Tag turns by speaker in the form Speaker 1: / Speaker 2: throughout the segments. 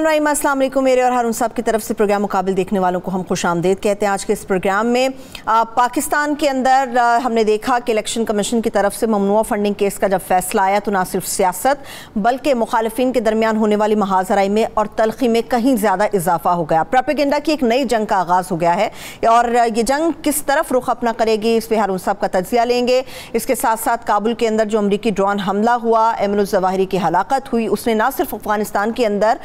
Speaker 1: रहमान रहीम अस्सलाम मेरे और हारून साहब की तरफ से प्रोग्राम मुकाबल देखने वालों को हम खुश आमदेद कहते हैं आज के इस प्रोग्राम में आ, पाकिस्तान के अंदर आ, हमने देखा कि इलेक्शन कमीशन की तरफ से ममनुआ फंडिंग केस का जब फैसला आया तो ना सिर्फ सियासत बल्कि मुखालिफिन के दरमियान होने वाली महाजराई में और तलखी में कहीं ज़्यादा इजाफा हो गया प्रापेगेंडा की एक नई जंग का आगाज़ हो गया है और ये जंग किस तरफ रुख अपना करेगी इस पर हारून साहब का तजिया लेंगे इसके साथ साथ काबुल के अंदर जो अमरीकी ड्रोन हमला हुआ एमन जवाहरी की हलाकत हुई उसने ना सिर्फ अफगानिस्तान के अंदर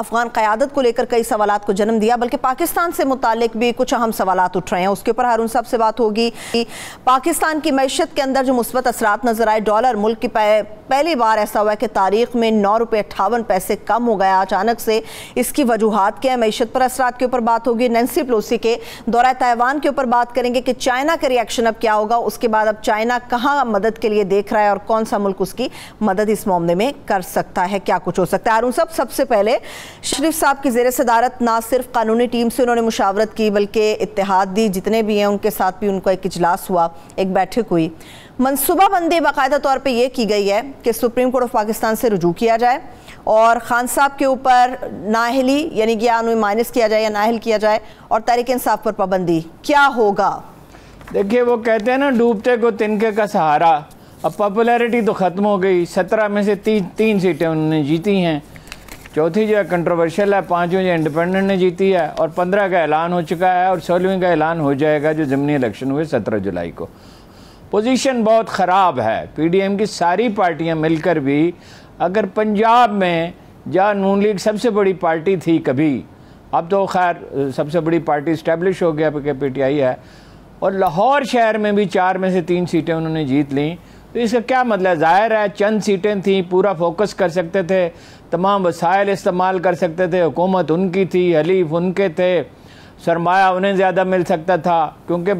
Speaker 1: अफगान क़्यादत को लेकर कई सवाल को जन्म दिया बल्कि पाकिस्तान से मुतक भी कुछ अहम सवाल उठ रहे हैं उसके ऊपर हारून साहब से बात होगी कि पाकिस्तान की मैशत के अंदर जो मुस्बत असरात नजर आए डॉलर मुल्क की पहली बार ऐसा हुआ है कि तारीख में नौ रुपये अट्ठावन पैसे कम हो गया अचानक से इसकी वजूहत क्या है मीशत पर असरात के ऊपर बात होगी नैन्सी पलोसी के दौरा ताइवान के ऊपर बात करेंगे कि चाइना का रिएक्शन अब क्या होगा उसके बाद अब चाइना कहाँ मदद के लिए देख रहा है और कौन सा मुल्क उसकी मदद इस मामले में कर सकता है क्या कुछ हो सकता है हारून साहब सबसे पहले शरीफ साहब की जेर सदारत ना सिर्फ कानूनी टीम से उन्होंने मुशावरत की बल्कि इतिहाद दी जितने भी हैं उनके साथ भी उनका एक इजलास हुआ एक बैठक हुई मनसूबा बंदी बाकायदा तौर पर यह की गई है कि सुप्रीम कोर्ट ऑफ पाकिस्तान से रजू किया जाए और ख़ान साहब के ऊपर नाहली यानी कि आनु माइनस किया जाए या नाहल किया जाए और तहरीक इंसाफ पर पाबंदी क्या
Speaker 2: होगा देखिए वो कहते हैं ना डूबते को तिनके का सहारा अब पॉपुलैरिटी तो ख़त्म हो गई सत्रह में से ती, तीन तीन सीटें उन्होंने जीती हैं चौथी जो है कंट्रोवर्शियल है पाँचवीं जो इंडिपेंडेंट ने जीती है और पंद्रह का ऐलान हो चुका है और सोलहवीं का ऐलान हो जाएगा जो ज़मनी इलेक्शन हुए सत्रह जुलाई को पोजीशन बहुत ख़राब है पीडीएम की सारी पार्टियां मिलकर भी अगर पंजाब में जहाँ नून लीग सबसे बड़ी पार्टी थी कभी अब तो खैर सबसे बड़ी पार्टी इस्टेब्लिश हो गया टी आई है और लाहौर शहर में भी चार में से तीन सीटें उन्होंने जीत लीं तो इसका क्या मतलब ज़ाहिर है चंद सीटें थी पूरा फोकस कर सकते थे तमाम वसायल इस्तेमाल कर सकते थे हुकूमत उनकी थी हलीफ उनके थे सरमाया उन्हें ज़्यादा मिल सकता था क्योंकि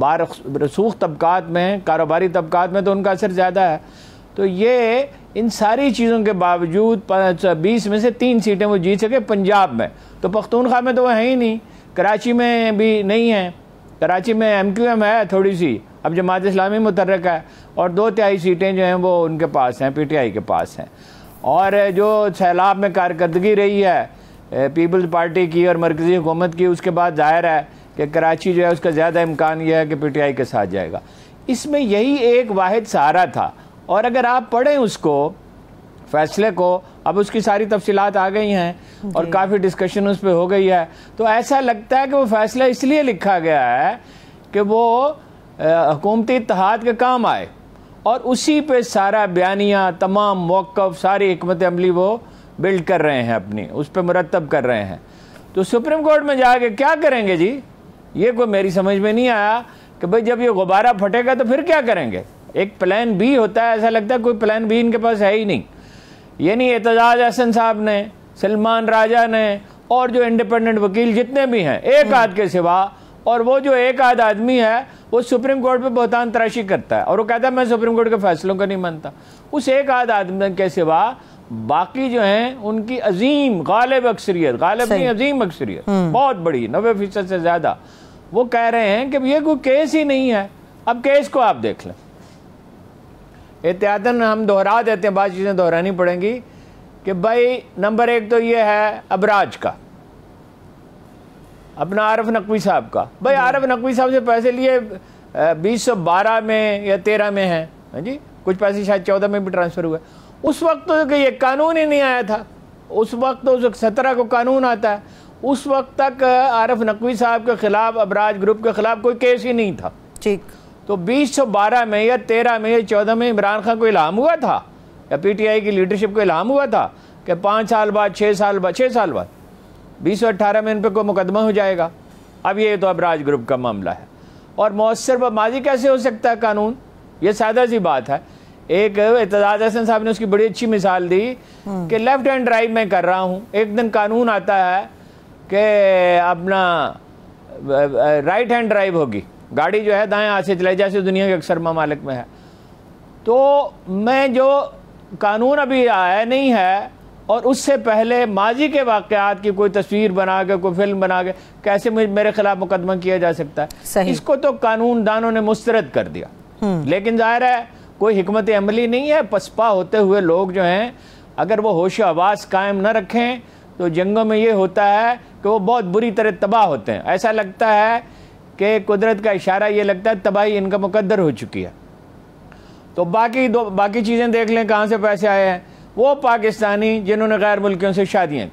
Speaker 2: बार रसूख तबक़ात में कारोबारी तबक़ात में तो उनका असर ज़्यादा है तो ये इन सारी चीज़ों के बावजूद बीस में से तीन सीटें वो जीत सके पंजाब में तो पख्तूनख्वा में तो वह है ही नहीं कराची में भी नहीं है कराची में एम क्यू एम है थोड़ी सी अब जमात इस्लामी मुतरक है और दो तिहाई सीटें जो हैं वो उनके पास हैं पी टी आई के पास हैं और जो सैलाब में कारकर्दगी रही है पीपल्स पार्टी की और मरकज़ी हुकूमत की उसके बाद जाहिर है कि कराची जो है उसका ज़्यादा इम्कान यह है कि पी टी आई के साथ जाएगा इसमें यही एक वाद सहारा था और अगर आप पढ़ें उसको फैसले को अब उसकी सारी तफसीलात आ गई हैं और काफ़ी डिस्कशन उस पर हो गई है तो ऐसा लगता है कि वो फैसला इसलिए लिखा गया है कि वो हकूमती इतिहाद के काम आए और उसी पे सारा बयानिया तमाम मौक़ सारी हमत अमली वो बिल्ड कर रहे हैं अपनी उस पर मुरतब कर रहे हैं तो सुप्रीम कोर्ट में जाके क्या करेंगे जी ये कोई मेरी समझ में नहीं आया कि भाई जब ये गुब्बारा फटेगा तो फिर क्या करेंगे एक प्लान बी होता है ऐसा लगता है कोई प्लान बी इनके पास है ही नहीं यानी एतजाज हसन साहब ने सलमान राजा ने और जो इंडिपेंडेंट वकील जितने भी हैं एक हम्म। आध के सिवा और वो जो एक आध आदमी है वो सुप्रीम कोर्ट पे बहुतान तराशी करता है और वो कहता है मैं सुप्रीम कोर्ट के फैसलों को नहीं मानता उस एक आध आदमी के सिवा बाकी जो हैं उनकी अजीम गालिब अक्सरियत गालिब नहीं अजीम अक्सरियत हम्म। बहुत बड़ी नबे फीसद से ज़्यादा वो कह रहे हैं कि ये कोई केस ही नहीं है अब केस को आप देख लें एहतियातन हम दोहरा देते हैं बात चीज़ें दोहरानी पड़ेंगी कि भाई नंबर एक तो ये है अबराज का अपना आरफ नकवी साहब का भाई हम्म। आरफ नकवी साहब से पैसे लिए बीस सौ बारह में या तेरह में है जी कुछ पैसे शायद चौदह में भी ट्रांसफ़र हुआ उस वक्त तो ये कानून ही नहीं आया था उस वक्त तो उस सत्रह को कानून आता है उस वक्त तक आरफ नकवी साहब के ख़िलाफ़ अबराज ग्रुप के ख़िलाफ़ कोई केस ही नहीं था ठीक तो बीस सौ बारह में या तेरह में या चौदह में इमरान खान को इलाम हुआ था या पीटीआई की लीडरशिप को इलाम हुआ था कि पाँच साल बाद छः साल बाद छः साल बाद बीस अट्ठारह में इन पर कोई मुकदमा हो जाएगा अब ये तो अब राज ग्रुप का मामला है और मौसर व माजी कैसे हो सकता है कानून ये सादा सी बात है एक एतजाज हसन साहब ने उसकी बड़ी अच्छी मिसाल दी कि हम्म। लेफ्ट हैंड ड्राइव मैं कर रहा हूँ एक दिन कानून आता है कि अपना राइट हैंड ड्राइव होगी गाड़ी जो है दाएं हाथ से चलाई जैसे दुनिया के अक्सर ममालिक में है तो मैं जो कानून अभी आया नहीं है और उससे पहले माजी के वाक़ात की कोई तस्वीर बना के कोई फिल्म बना के कैसे मेरे खिलाफ मुकदमा किया जा सकता है इसको तो कानून दानों ने मुस्तरद कर दिया हम्म। लेकिन ज़ाहिर है कोई हमत अमली नहीं है पसपा होते हुए लोग जो हैं अगर वो होश आवाज़ कायम न रखें तो जंगों में ये होता है कि वो बहुत बुरी तरह तबाह होते हैं ऐसा लगता है कि कुदरत का इशारा ये लगता है तबाही इनका मुकद्दर हो चुकी है तो बाकी दो बाकी चीज़ें देख लें कहाँ से पैसे आए हैं वो पाकिस्तानी जिन्होंने गैर मुल्कियों से शादियाँ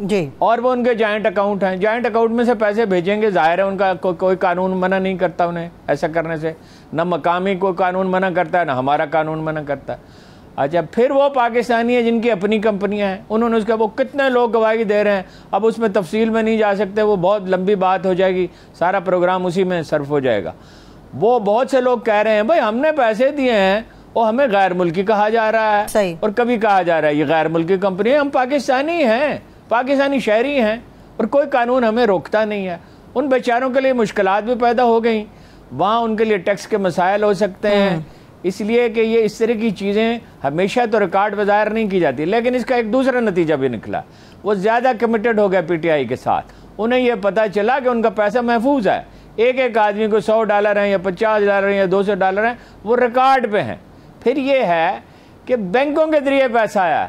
Speaker 2: जी और वो उनके जॉइंट अकाउंट हैं जॉइंट अकाउंट में से पैसे भेजेंगे जाहिर है उनका को, कोई कानून मना नहीं करता उन्हें ऐसा करने से ना मकामी कोई कानून मना करता है ना हमारा कानून मना करता है अच्छा फिर वो पाकिस्तानी है जिनकी अपनी कंपनियां हैं उन्होंने उसके वो कितने लोग गवाही दे रहे हैं अब उसमें तफसील में नहीं जा सकते वो बहुत लंबी बात हो जाएगी सारा प्रोग्राम उसी में सर्फ हो जाएगा वो बहुत से लोग कह रहे हैं भाई हमने पैसे दिए हैं वो हमें गैर मुल्की कहा जा रहा है सही। और कभी कहा जा रहा है ये गैर मुल्की कंपनी है हम पाकिस्तानी हैं पाकिस्तानी शहरी हैं और कोई कानून हमें रोकता नहीं है उन बेचारों के लिए मुश्किल भी पैदा हो गई वहाँ उनके लिए टैक्स के मसाइल हो सकते हैं हम्म। इसलिए कि ये इस तरह की चीज़ें हमेशा तो रिकॉर्ड बाजार नहीं की जाती लेकिन इसका एक दूसरा नतीजा भी निकला वो ज़्यादा कमिटेड हो गया पीटीआई के साथ उन्हें यह पता चला कि उनका पैसा महफूज है एक एक आदमी को सौ डॉलर हैं या पचास डॉलर हैं या दो सौ डॉलर हैं वो रिकॉर्ड पे हैं फिर ये है कि बैंकों के जरिए पैसा आया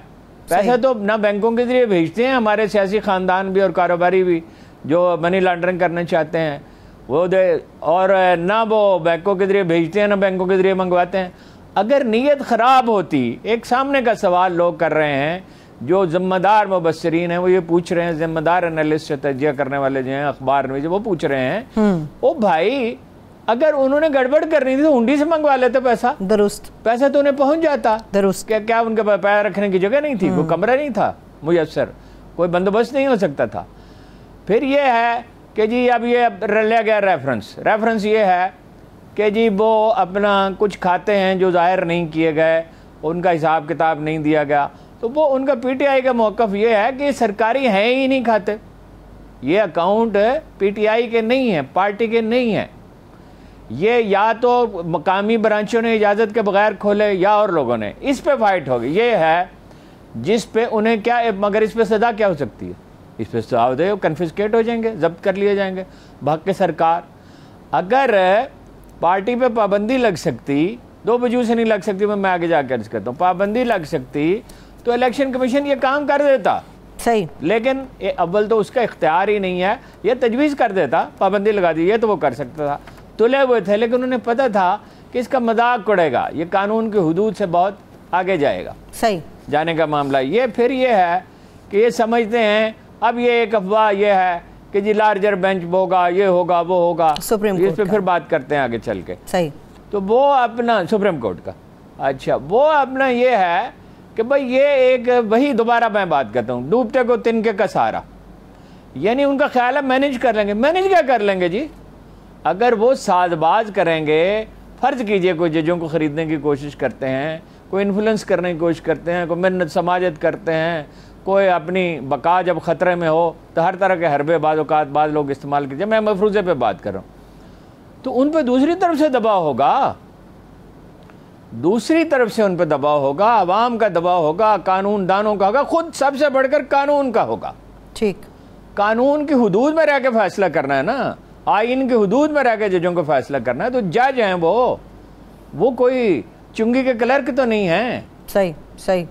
Speaker 2: पैसा तो ना बैंकों के जरिए भेजते हैं हमारे सियासी ख़ानदान भी और कारोबारी भी जो मनी लॉन्ड्रिंग करना चाहते हैं वो दे और ना वो बैंकों के जरिए भेजते हैं ना बैंकों के जरिए मंगवाते हैं अगर नीयत ख़राब होती एक सामने का सवाल लोग कर रहे हैं जो ज़िम्मेदार मुबसरीन हैं वो ये पूछ रहे हैं ज़िम्मेदार एनालिस्ट तजिया करने वाले जो हैं अखबार में जो वो पूछ रहे हैं ओ हम्म। भाई अगर उन्होंने गड़बड़ करनी थी तो हुंडी से मंगवा लेते पैसा दुरुस्त पैसा तो उन्हें पहुंच जाता दुरुस्त क्या क्या उनके पैर रखने की जगह नहीं थी वो हम्म। कमरा नहीं था मुयसर कोई बंदोबस्त नहीं हो सकता था फिर ये है कि जी अब ये लिया गया रेफरेंस रेफरेंस ये है कि जी वो अपना कुछ खाते हैं जो जाहिर नहीं किए गए उनका हिसाब किताब नहीं दिया गया तो वो उनका पीटीआई का मौक़ ये है कि सरकारी हैं ही नहीं खाते ये अकाउंट पीटीआई के नहीं हैं पार्टी के नहीं हैं ये या तो मकामी ब्रांचों ने इजाज़त के बगैर खोले या और लोगों ने इस पे फाइट होगी ये है जिस पे उन्हें क्या मगर इस पे सज़ा क्या हो सकती है इस पे सजा दे कन्फिस्केट हो जाएंगे जब्त कर लिए जाएंगे भाग के सरकार अगर पार्टी पे पाबंदी लग सकती दो बजू से नहीं लग सकती मैं आगे जाकर अर्ज करता हूँ पाबंदी लग सकती तो इलेक्शन कमीशन ये काम कर देता सही लेकिन ये अव्वल तो उसका इख्तियार ही नहीं है ये तजवीज़ कर देता पाबंदी लगा दी ये तो वो कर सकता था तुले हुए थे लेकिन उन्हें पता था कि इसका मजाक उड़ेगा ये कानून के हदूद से बहुत आगे जाएगा सही जाने का मामला ये फिर ये है कि ये समझते हैं अब ये एक अफवाह ये है कि जी लार्जर बेंच होगा ये होगा वो होगा सुप्रीम इस पर फिर बात करते हैं आगे चल के सही तो वो अपना सुप्रीम कोर्ट का अच्छा वो अपना ये है कि भाई ये एक वही दोबारा मैं बात करता हूँ डूबते को तिनके का सहारा यानी उनका ख्याल है मैनेज कर लेंगे मैनेज क्या कर लेंगे जी अगर वो साजबाज करेंगे फ़र्ज़ कीजिए कोई जजों को ख़रीदने की कोशिश करते हैं कोई इन्फ्लुएंस करने की कोशिश करते हैं कोई मिन्नत समाजत करते हैं कोई अपनी बका जब ख़तरे में हो तो हर तरह के हरबे बाज़ात बाद लोग इस्तेमाल कीजिए मैं मफरूज़े पर बात कर रहा हूँ तो उन पर दूसरी तरफ से दबाव होगा दूसरी तरफ से उन पर दबाव होगा आवाम का दबाव होगा कानून दानों का होगा खुद सबसे बढ़कर कानून का होगा ठीक कानून की हदूद में रह के फैसला करना है ना आइन की हदूद में रह के जजों को फैसला करना है तो जज हैं वो वो कोई चुंगी के क्लर्क तो नहीं है सही सही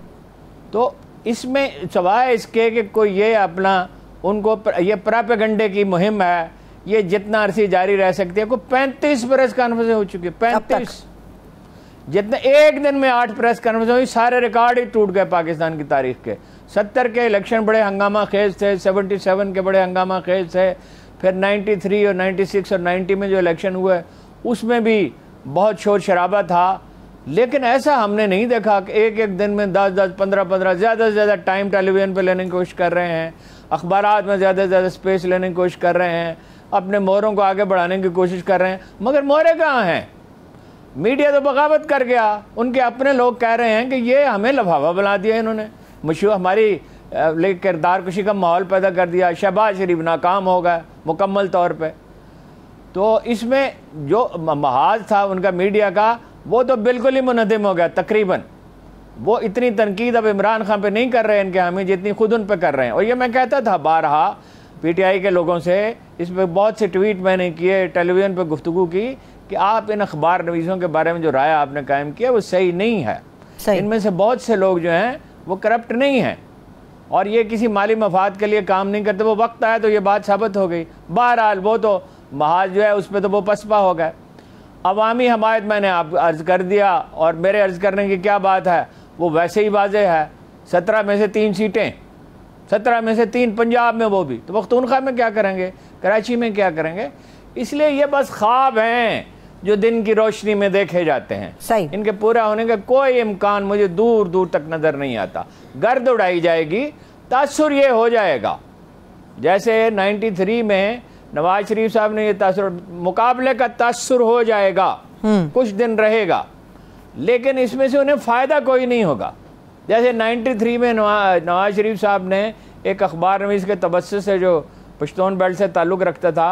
Speaker 2: तो इसमें सवाए इसके कि कोई ये अपना उनको प्र, ये प्रापेगंडे की मुहिम है ये जितना अरसी जारी रह सकती है कोई पैंतीस प्रेस कॉन्फ्रेंस हो चुकी है पैंतीस जितने एक दिन में आठ प्रेस कॉन्फ्रेंस हुई सारे रिकॉर्ड ही टूट गए पाकिस्तान की तारीख के सत्तर के इलेक्शन बड़े हंगामा खेज थे सेवनटी सेवन के बड़े हंगामा खेज थे फिर 93 और 96 और 90 में जो इलेक्शन हुए उसमें भी बहुत शोर शराबा था लेकिन ऐसा हमने नहीं देखा कि एक एक दिन में दस दस पंद्रह पंद्रह ज़्यादा से ज़्यादा टाइम टेलीविज़न पर लेने की कोशिश कर रहे हैं अखबार में ज़्यादा से ज़्यादा स्पेस लेने की कोशिश कर रहे हैं अपने मोहरों को आगे बढ़ाने की कोशिश कर रहे हैं मगर मोहरे कहाँ हैं मीडिया तो बगावत कर गया उनके अपने लोग कह रहे हैं कि ये हमें लफावा बना दिया इन्होंने मशहूर हमारी लेकिन किरदार कुशी का माहौल पैदा कर दिया शहबाज शरीफ नाकाम हो गए मुकम्मल तौर पर तो इसमें जो महाज था उनका मीडिया का वो तो बिल्कुल ही मुनदम हो गया तकरीबन वो इतनी तनकीद अब इमरान खान पर नहीं कर रहे हैं इनके हामी जितनी खुद उन पर कर रहे हैं और ये मैं कहता था बारहा आई के लोगों से इस पर बहुत से ट्वीट मैंने किए टेलीविज़न पर गुफ्तु की कि आप इन अखबार नवीसों के बारे में जो राय आपने कायम किया वो सही नहीं है इनमें से बहुत से लोग जो हैं वो करप्ट नहीं हैं और ये किसी माली मफाद के लिए काम नहीं करते वो वक्त आया तो ये बात साबित हो गई बहरहाल वो तो महाज जो है उस पर तो वो पसपा हो गए अवामी हमायत मैंने आप अर्ज़ कर दिया और मेरे अर्ज़ करने की क्या बात है वो वैसे ही वाजे है सत्रह में से तीन सीटें सत्रह में से तीन पंजाब में वो भी तो पख्तूनख्वा में क्या करेंगे कराची में क्या करेंगे इसलिए ये बस ख्वाब हैं जो दिन की रोशनी में देखे जाते हैं सही इनके पूरा होने का कोई इम्कान मुझे दूर दूर तक नज़र नहीं आता गर्द उड़ाई जाएगी तासुर ये हो जाएगा जैसे 93 में नवाज शरीफ साहब ने ये तासुर मुकाबले का तासुर हो जाएगा हम्म। कुछ दिन रहेगा लेकिन इसमें से उन्हें फ़ायदा कोई नहीं होगा जैसे 93 में नवाज शरीफ साहब ने एक अखबार नवीस के तबस्से से जो पश्तून बेल्ट से ताल्लुक़ रखता था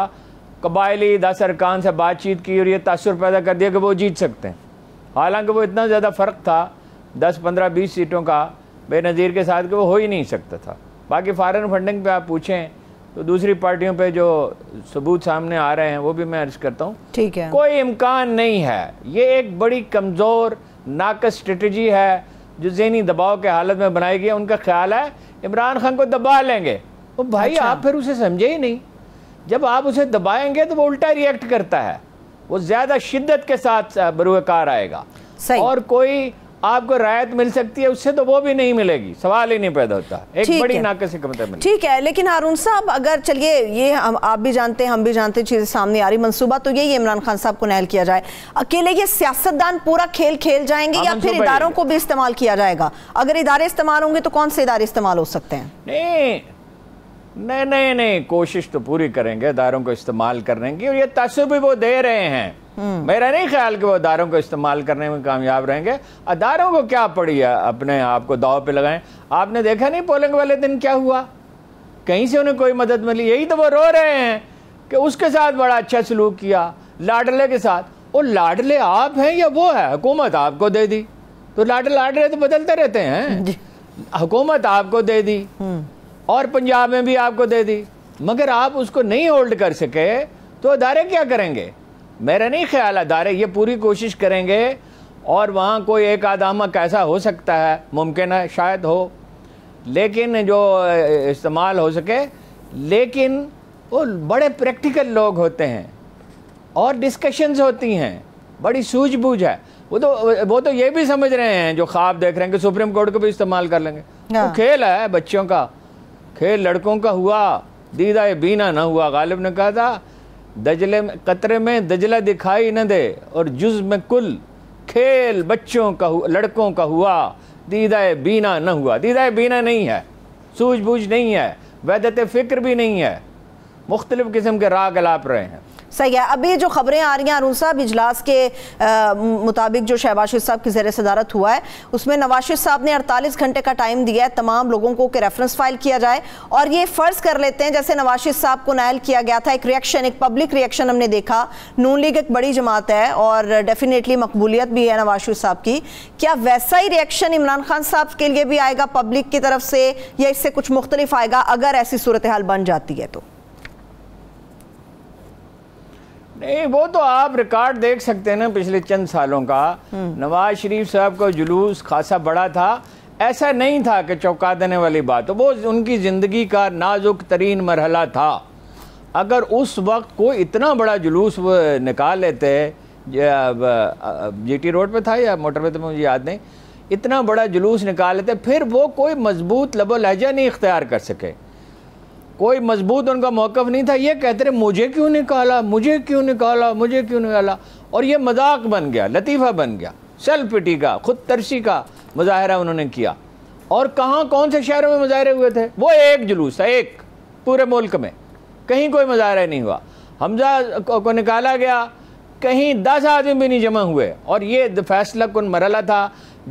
Speaker 2: कबायली दस अरकान से बातचीत की और ये तसर पैदा कर दिया कि वो जीत सकते हैं हालांकि वो इतना ज़्यादा फ़र्क था दस पंद्रह बीस सीटों का बेनज़ीर के साथ कि वो हो ही नहीं सकता था बाकी फ़ारन फंडिंग पे आप पूछें तो दूसरी पार्टियों पे जो सबूत सामने आ रहे हैं वो भी मैं अर्ज करता हूँ ठीक है कोई इम्कान नहीं है ये एक बड़ी कमज़ोर नाकस स्ट्रेटी है जो जहनी दबाव के हालत में बनाई गई है उनका ख्याल है इमरान खान को दबा लेंगे वो भाई अच्छा। आप फिर उसे समझे ही नहीं जब आप उसे दबाएंगे तो वो उल्टा रिएक्ट करता है वो ज़्यादा शिद्दत के साथ बरूकार आएगा सही। और कोई आपको रायत मिल सकती है उससे तो वो भी नहीं मिलेगी सवाल ही नहीं पैदा होता एक बड़ी नाकसी कमतर ठीक
Speaker 1: है लेकिन हारून साहब अगर चलिए ये हम आप भी जानते हैं हम भी जानते हैं चीज़ें सामने आ रही मंसूबा तो यही इमरान खान साहब को नहल किया जाए अकेले ये सियासतदान पूरा खेल खेल जाएंगे हाँ, या फिर इदारों को भी इस्तेमाल किया जाएगा अगर इदारे इस्तेमाल होंगे तो कौन से इदारे इस्तेमाल हो सकते हैं
Speaker 2: नहीं नहीं नहीं नहीं कोशिश तो पूरी करेंगे दारों को इस्तेमाल करने की और ये तस्व भी वो दे रहे हैं हम्म। मेरा नहीं ख्याल कि वो दारों को इस्तेमाल करने में कामयाब रहेंगे अदारों को क्या पड़ी है अपने आप को दाव पे लगाएं आपने देखा नहीं पोलिंग वाले दिन क्या हुआ कहीं से उन्हें कोई मदद मिली यही तो वो रो रहे हैं कि उसके साथ बड़ा अच्छा सलूक किया लाडले के साथ वो लाडले आप हैं या वो है हुकूमत आपको दे दी तो लाडले लाडले तो बदलते रहते हैं हुकूमत आपको दे दी हम्म। और पंजाब में भी आपको दे दी मगर आप उसको नहीं होल्ड कर सके तो अदारे क्या करेंगे मेरा नहीं ख्याल अदारे ये पूरी कोशिश करेंगे और वहाँ कोई एक आदामक ऐसा हो सकता है मुमकिन है शायद हो लेकिन जो इस्तेमाल हो सके लेकिन वो बड़े प्रैक्टिकल लोग होते हैं और डिस्कशंस होती हैं बड़ी सूझबूझ है वो तो वो तो ये भी समझ रहे हैं जो ख्वाब देख रहे हैं कि सुप्रीम कोर्ट को भी इस्तेमाल कर लेंगे वो हाँ। खेल है बच्चों का खेल लड़कों का हुआ दीदा ये बीना ना हुआ गालिब ने कहा था दजले में कतरे में दजला दिखाई न दे और जुज में कुल खेल बच्चों का हुआ लड़कों का हुआ दीदा बीना ना हुआ दीदा बीना नहीं है सूझबूझ नहीं है वैदत फ़िक्र भी नहीं है मुख्तलिफ़ किस्म के राग अलाप रहे हैं सही है अभी जो खबरें आ
Speaker 1: रही हैं अरुण साहब इजलास के आ, मुताबिक जो शहबाज शरीफ साहब की जेर सदारत हुआ है उसमें नवाज शरीफ साहब ने अड़तालीस घंटे का टाइम दिया है तमाम लोगों को कि रेफरेंस फाइल किया जाए और ये फ़र्ज़ कर लेते हैं जैसे नवाज शरीफ साहब को नायल किया गया था एक रिएक्शन एक पब्लिक रिएक्शन हमने देखा नून लीग एक बड़ी जमात है और डेफिनेटली मकबूलियत भी है नवाज शरीफ साहब की क्या वैसा ही रिएक्शन इमरान खान साहब के लिए भी आएगा पब्लिक की तरफ से या इससे कुछ मुख्तलिफ आएगा अगर ऐसी सूरत हाल बन जाती है तो
Speaker 2: नहीं वो तो आप रिकॉर्ड देख सकते हैं ना पिछले चंद सालों का हम्म। नवाज शरीफ साहब का जुलूस खासा बड़ा था ऐसा नहीं था कि चौंका देने वाली बात वो उनकी ज़िंदगी का नाजुक तरीन मरहला था अगर उस वक्त कोई इतना बड़ा जुलूस वो निकाल लेते जी टी रोड पे था या मोटरवे तो मुझे याद नहीं इतना बड़ा जुलूस निकाल लेते फिर वो कोई मजबूत लबो लहजा नहीं इख्तियार कर सके कोई मजबूत उनका मौक़ नहीं था ये कहते रहे मुझे क्यों निकाला मुझे क्यों निकाला मुझे क्यों निकाला और ये मजाक बन गया लतीफ़ा बन गया सेल्फ पिटी का खुद तरसी का मुजाहरा उन्होंने किया और कहाँ कौन से शहरों में मुजाहरे हुए थे वो एक जुलूस था एक पूरे मुल्क में कहीं कोई मुजाहरा नहीं हुआ हमजा को निकाला गया कहीं दस आदमी भी नहीं जमा हुए और ये फैसला कन मरला था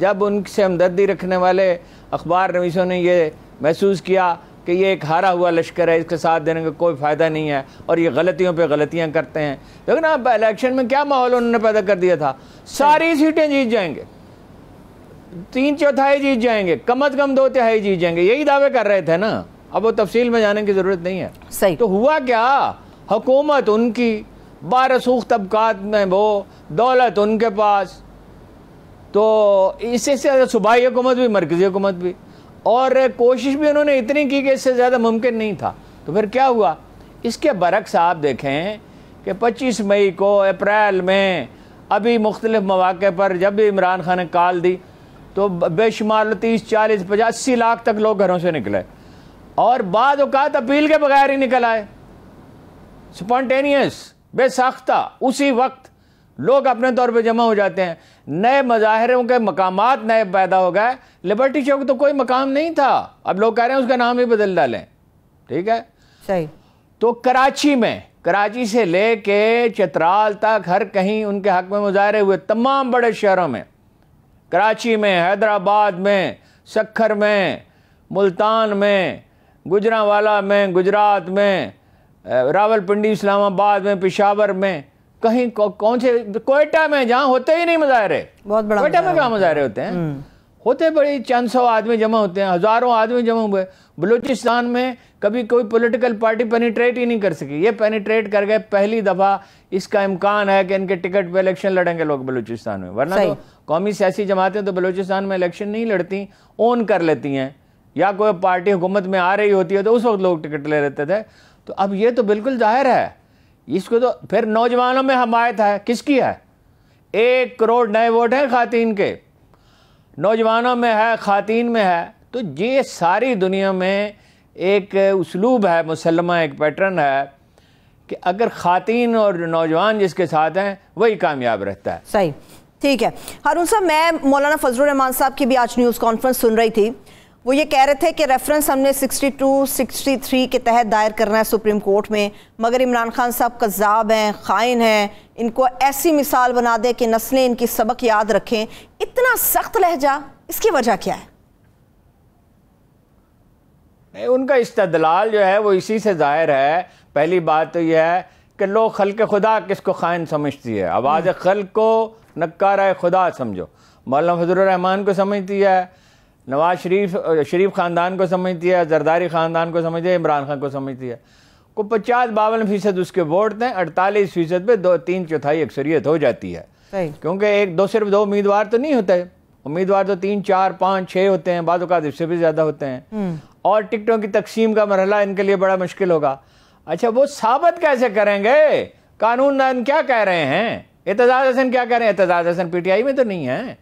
Speaker 2: जब उनसे हमदर्दी रखने वाले अखबार नवीसों ने यह महसूस किया कि ये एक हारा हुआ लश्कर है इसके साथ देने का कोई फ़ायदा नहीं है और ये गलतियों पे गलतियां करते हैं देखो ना अब इलेक्शन में क्या माहौल उन्होंने पैदा कर दिया था सारी सीटें जीत जाएंगे तीन चौथाई जीत जाएंगे कम अज़ कम दो तिहाई जीत जाएंगे यही दावे कर रहे थे ना अब वो तफसील में जाने की ज़रूरत नहीं है सही तो हुआ क्या हुकूमत उनकी बारसूख तबकात में वो दौलत उनके पास तो इससे सूबाई हुकूमत भी मरकज़ी हुकूमत भी और कोशिश भी उन्होंने इतनी की कि इससे ज़्यादा मुमकिन नहीं था तो फिर क्या हुआ इसके बरक्स आप देखें कि 25 मई को अप्रैल में अभी मुख्तलिफ मौाक़े पर जब भी इमरान खान ने कॉल दी तो बेशुमार तीस चालीस पचासी लाख तक लोग घरों से निकले और बाद अवकात अपील के बगैर ही निकल आए स्पॉन्टेनियस बेसाख्ता उसी वक्त लोग अपने तौर पे जमा हो जाते हैं नए मज़ाहरों के मकाम नए पैदा हो गए लिबर्टी चौक तो कोई मकाम नहीं था अब लोग कह रहे हैं उसका नाम ही बदल डालें ठीक है सही तो कराची में कराची से ले के चतराल तक हर कहीं उनके हक में मुजाहरे हुए तमाम बड़े शहरों में कराची में हैदराबाद में सखर में मुल्तान में गुजरावाला में गुजरात में रावलपिंडी इस्लामाबाद में पिशावर में कहीं कौन से तो कोयटा में जहाँ होते ही नहीं मुजाहरे बहुत बड़ा कोयटा में कहाँ मुजाहरे होते हैं हम्म। होते बड़े चंद सौ आदमी जमा होते हैं हजारों आदमी जमा हुए बलूचिस्तान में कभी कोई पॉलिटिकल पार्टी पेनिट्रेट ही नहीं कर सकी ये पेनिट्रेट कर गए पहली दफ़ा इसका इम्कान है कि इनके टिकट पे इलेक्शन लड़ेंगे लोग बलूचिस्तान में वरना तो कौमी सियासी जमातें तो बलूचिस्तान में इलेक्शन नहीं लड़ती ओन कर लेती हैं या कोई पार्टी हुकूमत में आ रही होती है तो उस वक्त लोग टिकट ले लेते थे तो अब ये तो बिल्कुल जाहिर है इसको तो फिर नौजवानों में हमायत है किसकी है एक करोड़ नए वोट हैं खातिन के नौजवानों में है खातन में है तो ये सारी दुनिया में एक उसलूब है मुसलमा एक पैटर्न है कि अगर खातिन और नौजवान जिसके साथ हैं वही कामयाब रहता है सही
Speaker 1: ठीक है हारून साहब मैं मौलाना फजल रहमान साहब की भी आज न्यूज़ कॉन्फ्रेंस सुन रही थी वो ये कह रहे थे कि रेफरेंस हमने 62, 63 के तहत दायर करना है सुप्रीम कोर्ट में मगर इमरान खान साहब कज़ाब हैं खाइन हैं इनको ऐसी मिसाल बना दें कि नस्लें इनकी सबक याद रखें इतना सख्त लहजा इसकी वजह क्या है
Speaker 2: नहीं उनका इस्तलाल जो है वो इसी से ज़ाहिर है पहली बात तो यह है कि लोग खल के खुदा किसको खाइन समझती है आवाज़ हम्म। खल को नक्कार खुदा समझो मौलाना फजल रहमान को समझती है नवाज शरीफ शरीफ ख़ानदान को समझती है जरदारी ख़ानदान को समझती है इमरान खान को समझती है को पचास बावन फ़ीसद उसके वोट दें अड़तालीस फ़ीसद पर दो तीन चौथाई अक्सरियत हो जाती है क्योंकि एक दो सिर्फ दो उम्मीदवार तो नहीं होते उम्मीदवार तो तीन चार पाँच छः होते हैं बाद अवत इससे भी ज़्यादा होते हैं हम्म। और टिकटों की तकसीम का मरहला इनके लिए बड़ा मुश्किल होगा अच्छा वो साबित कैसे करेंगे कानून क्या कह रहे हैं एतजाज हसन क्या कह रहे हैं एतजाज हसन आई में तो नहीं है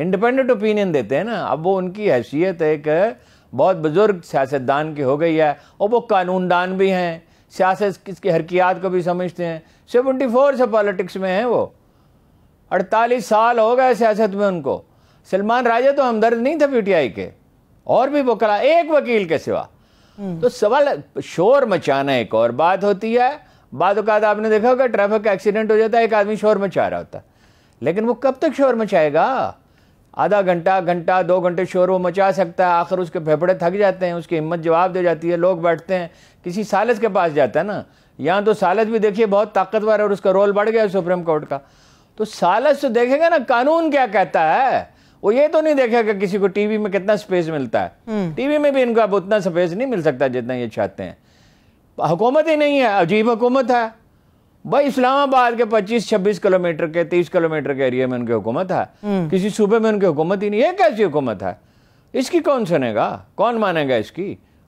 Speaker 2: इंडिपेंडेंट ओपिनियन देते हैं ना अब वो उनकी हैसियत एक बहुत बुज़ुर्ग सियासतदान की हो गई है और वो कानूनदान भी हैं सियासत किसकी हरकियात को भी समझते हैं सेवेंटी फोर से पॉलिटिक्स में हैं वो अड़तालीस साल हो गए सियासत में उनको सलमान राजा तो हमदर्द नहीं थे पीटीआई के और भी वकला एक वकील के सिवा हम्म। तो सवाल शोर मचाना एक और बात होती है बाद तो आपने देखा होगा ट्रैफिक का एक्सीडेंट हो जाता है एक आदमी शोर मचा रहा होता है लेकिन वो कब तक शोर मचाएगा आधा घंटा घंटा दो घंटे शोर वो मचा सकता है आखिर उसके फेफड़े थक जाते हैं उसकी हिम्मत जवाब दे जाती है लोग बैठते हैं किसी सालस के पास जाता है ना यहाँ तो सालस भी देखिए बहुत ताकतवर है और उसका रोल बढ़ गया सुप्रीम कोर्ट का तो सालस तो देखेगा ना कानून क्या कहता है वो ये तो नहीं देखेगा कि किसी को टीवी में कितना स्पेस मिलता है हम्म। टीवी में भी इनको अब उतना स्पेस नहीं मिल सकता जितना ये चाहते हैं हुकूमत ही नहीं है अजीब हुकूमत है भाई इस्लामाबाद के 25-26 किलोमीटर के 30 किलोमीटर के एरिया में उनकी हुकूमत है हम्म। किसी सूबे में उनकी हुकूमत ही नहीं है कैसी हुकूमत है इसकी कौन सुनेगा कौन मानेगा इसकी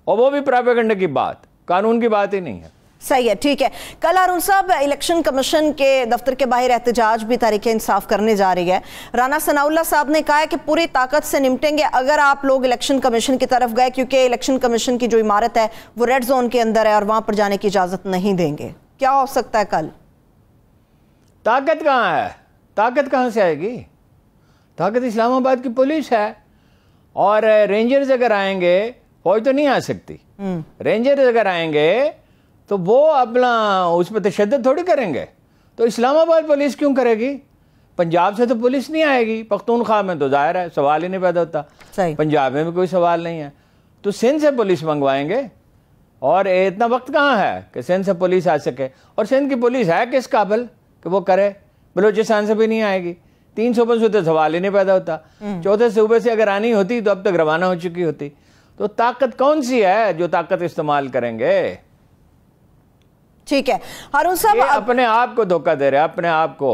Speaker 2: और वो भी प्रापेगंड की बात कानून की बात ही नहीं है
Speaker 1: सही है ठीक है कल अरुण साहब इलेक्शन कमीशन के दफ्तर के बाहर एहतजाज भी तारीख इंसाफ करने जा रही है राना सनाउल्ला साहब ने कहा है कि पूरी ताकत से निपटेंगे अगर आप लोग इलेक्शन कमीशन की तरफ गए क्योंकि इलेक्शन कमीशन की जो इमारत है वो रेड जोन के अंदर है और वहां पर जाने की इजाजत नहीं देंगे क्या हो सकता है कल ताकत
Speaker 2: कहाँ है ताकत कहाँ से आएगी ताकत इस्लामाबाद की पुलिस है और रेंजर्स अगर आएंगे फौज तो नहीं आ सकती हम्म। रेंजर्स अगर आएंगे तो वो अपना उस पर तशद थोड़ी करेंगे तो इस्लामाबाद पुलिस क्यों करेगी पंजाब से तो पुलिस नहीं आएगी पख्तूनख्वा में तो जाहिर है सवाल ही नहीं पैदा होता पंजाब में भी कोई सवाल नहीं है तो सिंध से पुलिस मंगवाएंगे और इतना वक्त कहाँ है कि सिंध से पुलिस आ सके और सिंध की पुलिस है किस काबिल कि वो करे बलोचिस्तान से भी नहीं आएगी तीन सौ से तो सवाल ही नहीं पैदा होता हम्म। चौथे सूबे से अगर आनी होती तो अब तक रवाना हो चुकी होती तो ताकत कौन सी है जो ताकत इस्तेमाल करेंगे ठीक है साहब अपने आप को धोखा दे रहे अपने आप को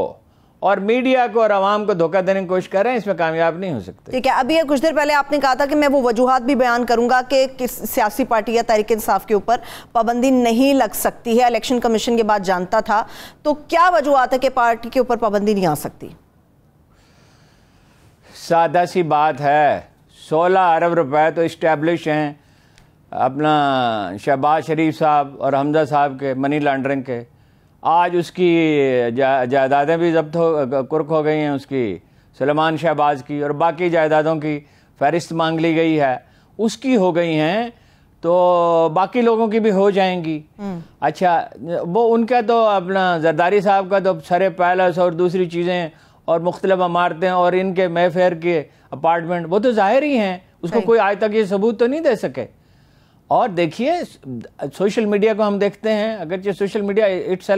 Speaker 2: और मीडिया को और आवाम को धोखा देने की कोशिश कर रहे हैं इसमें कामयाब नहीं हो सकते ठीक है अभी कुछ देर
Speaker 1: पहले आपने कहा था कि मैं वो वजूहत भी बयान करूंगा कि किस सियासी पार्टी या तहरीक इंसाफ के ऊपर पाबंदी नहीं लग सकती है इलेक्शन कमीशन के बाद जानता था तो क्या वजूहत है कि पार्टी के ऊपर पाबंदी नहीं आ सकती
Speaker 2: सादा सी बात है सोलह अरब रुपए तो इस्टेब्लिश हैं अपना शहबाज शरीफ साहब और हमजा साहब के मनी लॉन्ड्रिंग के आज उसकी जायदादें भी जब्त हो कुर्क हो गई हैं उसकी सलेमान शहबाज की और बाकी जायदादों की फहरिस्त मांग ली गई है उसकी हो गई हैं तो बाकी लोगों की भी हो जाएंगी हम्म। अच्छा वो उनका तो अपना जरदारी साहब का तो सरे पैलेस और दूसरी चीज़ें और मुख्तलिफ इमारतें और इनके मेफेयर के अपार्टमेंट वो तो जाहिर ही हैं उसको कोई आज तक ये सबूत तो नहीं दे सके और देखिए सोशल मीडिया को हम देखते हैं अगरचे सोशल मीडिया इट्स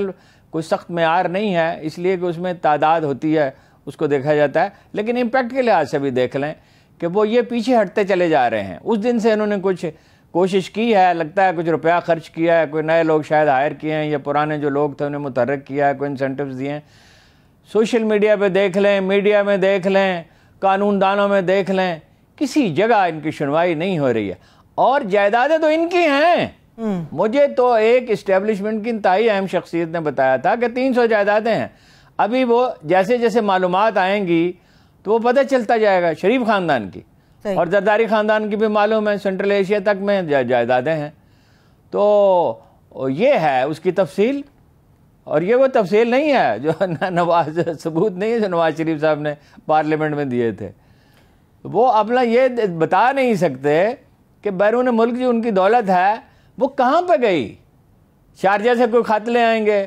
Speaker 2: कोई सख्त मैार नहीं है इसलिए कि उसमें तादाद होती है उसको देखा जाता है लेकिन इम्पैक्ट के लिहाज से भी देख लें कि वो ये पीछे हटते चले जा रहे हैं उस दिन से इन्होंने कुछ कोशिश की है लगता है कुछ रुपया खर्च किया है कोई नए लोग शायद हायर किए हैं या पुराने जो लोग थे उन्हें मुतरक किया है कोई इंसेंटिव दिए हैं सोशल मीडिया पे देख लें मीडिया में देख लें कानूनदानों में देख लें किसी जगह इनकी सुनवाई नहीं हो रही है और जायदादें तो इनकी हैं हम्म। मुझे तो एक इस्टेब्लिशमेंट की इंतई अहम शख्सियत ने बताया था कि तीन सौ जायदादें हैं अभी वो जैसे जैसे मालूम आएंगी तो वो पता चलता जाएगा शरीफ ख़ानदान की और जरदारी ख़ानदान की भी मालूम है सेंट्रल एशिया तक में जायदादें हैं तो ये है उसकी तफसील और ये वो तफसील नहीं है जो नवाज सबूत नहीं है जो नवाज शरीफ साहब ने पार्लियामेंट में दिए थे वो अपना ये बता नहीं सकते कि बैरून मुल्क जो उनकी दौलत है वो कहाँ पर गई शारजा से कोई ख़त ले आएंगे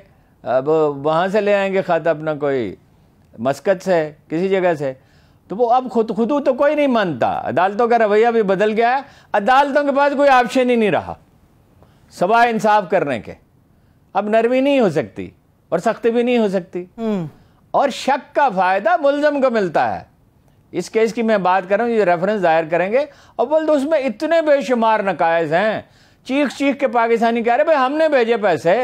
Speaker 2: अब वहाँ से ले आएंगे ख़त अपना कोई मस्कत से किसी जगह से तो वो अब खुद खुदू तो कोई नहीं मानता अदालतों का रवैया भी बदल गया है अदालतों के पास कोई ऑप्शन ही नहीं रहा सवा इंसाफ करने के अब नरमी नहीं हो सकती और सख्ती भी नहीं हो सकती हम्म। और शक का फ़ायदा मुलजम को मिलता है इस केस की मैं बात कर रहा हूँ ये रेफरेंस दायर करेंगे अव्वल तो उसमें इतने बेशुमार नकायज हैं चीख चीख के पाकिस्तानी कह रहे भाई हमने भेजे पैसे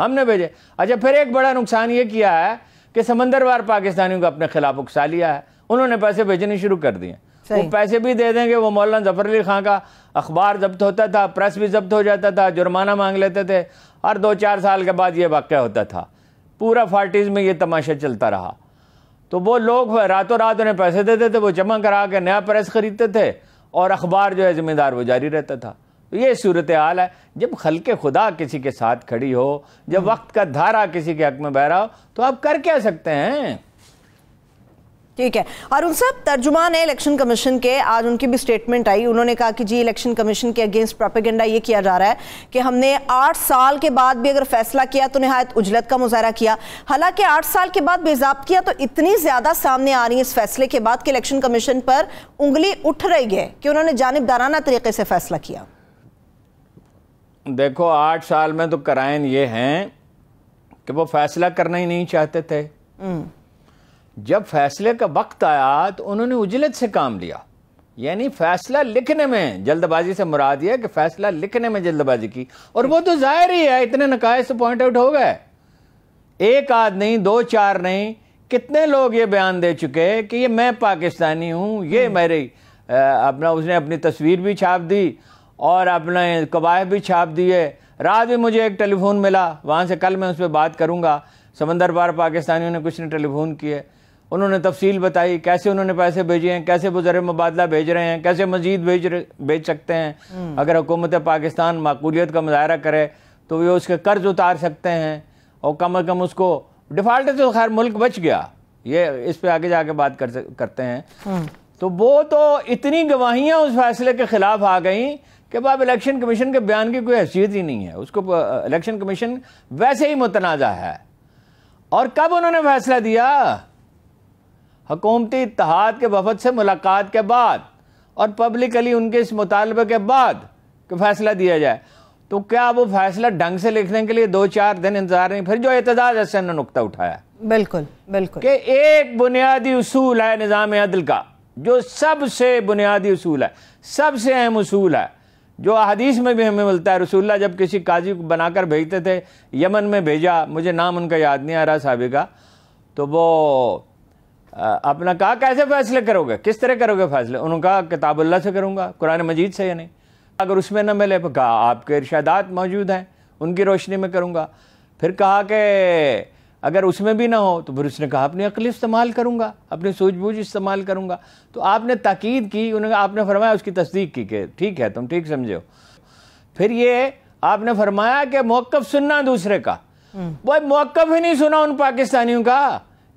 Speaker 2: हमने भेजे अच्छा फिर एक बड़ा नुकसान ये किया है कि समंदरवार पाकिस्तानियों को अपने खिलाफ उकसा लिया है उन्होंने पैसे भेजने शुरू कर दिए वो पैसे भी दे देंगे वो मौलाना जफर अली खां का अखबार जब्त होता था प्रेस भी जब्त हो जाता था जुर्माना मांग लेते थे और दो चार साल के बाद ये वाक्य होता था पूरा फार्टीज़ में ये तमाशा चलता रहा तो वो लोग रातों रात उन्हें पैसे देते थे वो जमा करा के नया प्रेस ख़रीदते थे और अखबार जो है ज़िम्मेदार वो जारी रहता था तो ये सूरत हाल है जब खल के खुदा किसी के साथ खड़ी हो जब वक्त का धारा किसी के हक में बह रहा हो तो आप कर क्या सकते हैं
Speaker 1: ठीक है और उन सब तर्जुमान है इलेक्शन कमीशन के आज उनकी भी स्टेटमेंट आई उन्होंने कहा कि जी इलेक्शन कमीशन के अगेंस्ट प्रोपेगेंडा ये किया जा रहा है कि हमने आठ साल के बाद भी अगर फैसला किया तो नहायत उजलत का मुजाहरा किया हालांकि आठ साल के बाद बेजाब किया तो इतनी ज़्यादा सामने आ रही है इस फैसले के बाद कि इलेक्शन कमीशन पर उंगली उठ रही है कि उन्होंने जानबदाराना तरीके से फैसला किया
Speaker 2: देखो आठ साल में तो कराइन ये हैं कि वो फैसला करना ही नहीं चाहते थे हम्म। जब फैसले का वक्त आया तो उन्होंने उजलत से काम लिया यानी फैसला लिखने में जल्दबाजी से मुरा दिया कि फैसला लिखने में जल्दबाजी की और वो तो जाहिर ही है इतने नकाय से पॉइंट आउट हो गए एक आध नहीं दो चार नहीं कितने लोग ये बयान दे चुके हैं कि ये मैं पाकिस्तानी हूँ ये हम्म। मेरे अपना उसने अपनी तस्वीर भी छाप दी और अपने कवायद भी छाप दिए रात भी मुझे एक टेलीफोन मिला वहाँ से कल मैं उस पर बात करूँगा समंदर पार पाकिस्तानियों ने कुछ ने टेलीफोन किया उन्होंने तफसील बताई कैसे उन्होंने पैसे भेजे हैं कैसे वो ज़र मुबादला भेज रहे हैं कैसे मजीद भेज भेज सकते हैं हम्म। अगर हुकूमत पाकिस्तान माकूलियत का मुजाहरा करे तो वे उसके कर्ज उतार सकते हैं और कम अज़ कम उसको डिफ़ाल्ट तो खैर मुल्क बच गया ये इस पर आगे जाके बात कर करते हैं हम्म। तो वो तो इतनी गवाहियाँ उस फैसले के ख़िलाफ़ आ गई कि अब इलेक्शन कमीशन के बयान की कोई हैसियत ही नहीं है उसको इलेक्शन कमीशन वैसे ही मुतनाज़ा है और कब उन्होंने फैसला दिया हकूमती इतिहाद के वफद से मुलाकात के बाद और पब्लिकली उनके इस मुतालबे के बाद कि फैसला दिया जाए तो क्या वो फैसला ढंग से लिखने के लिए दो चार दिन इंतजार नहीं फिर जो एतजाज हसन ने नुकता उठाया बिल्कुल बिल्कुल कि एक बुनियादी असूल है निज़ाम अदल का जो सबसे बुनियादी असूल है सबसे अहम उसूल है जो अहदीस में भी हमें मिलता है रसुल्ला जब किसी काजी को बनाकर भेजते थे यमन में भेजा मुझे नाम उनका याद नहीं आ रहा साहबी का तो वो अपना कहा कैसे फैसले करोगे किस तरह करोगे फैसले उन्होंने कहा किताबुल्ला से करूँगा कुरान मजीद से या नहीं अगर उसमें न मिले कहा आपके इर्शादात मौजूद हैं उनकी रोशनी में करूँगा फिर कहा कि अगर उसमें भी ना हो तो फिर उसने कहा अपनी अकली इस्तेमाल करूँगा अपनी सूझबूझ इस्तेमाल करूँगा तो आपने ताकीद की उन्होंने आपने फरमाया उसकी तस्दीक की कि ठीक है तुम ठीक समझे हो फिर ये आपने फरमाया कि मौक़ सुनना दूसरे का हम्म। वो मौक़ ही नहीं सुना उन पाकिस्तानियों का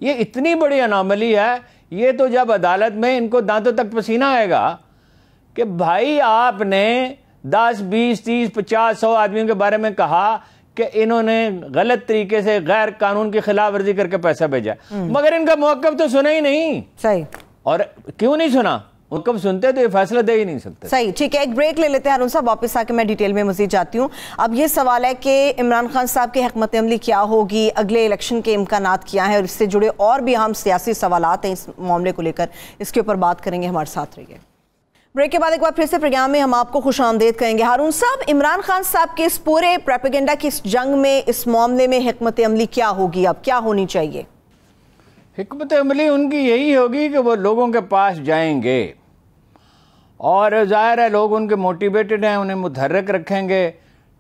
Speaker 2: ये इतनी बड़ी अनामली है ये तो जब अदालत में इनको दांतों तक पसीना आएगा कि भाई आपने 10, 20, 30, 50, 100 आदमियों के बारे में कहा कि इन्होंने गलत तरीके से गैर कानून की खिलाफ वर्जी करके पैसा भेजा हम्म। मगर इनका मौकब तो सुना ही नहीं सही और क्यों नहीं सुना हुक्म सुनते तो ये फैसला दे ही नहीं सकते सही ठीक है एक ब्रेक ले लेते हैं अरुण साहब वापस आके मैं डिटेल में मजीद जाती हूँ अब ये सवाल
Speaker 1: है कि इमरान खान साहब की हकमत अमली क्या होगी अगले इलेक्शन के इम्कान क्या है और इससे जुड़े और भी अहम सियासी सवाल हैं इस मामले को लेकर इसके ऊपर बात करेंगे हमारे साथ रहिए ब्रेक के बाद एक बार फिर से प्रोग्राम में हम आपको खुश आमदेद करेंगे हारून साहब इमरान खान साहब के इस पूरे प्रेपिगेंडा की इस जंग में इस मामले में हमत अमली क्या होगी अब क्या होनी चाहिए
Speaker 2: हमत अमली उनकी यही होगी कि वो लोगों के पास जाएंगे और ज़ाहिर है लोग उनके मोटिवेटेड हैं उन्हें मुतहरक रखेंगे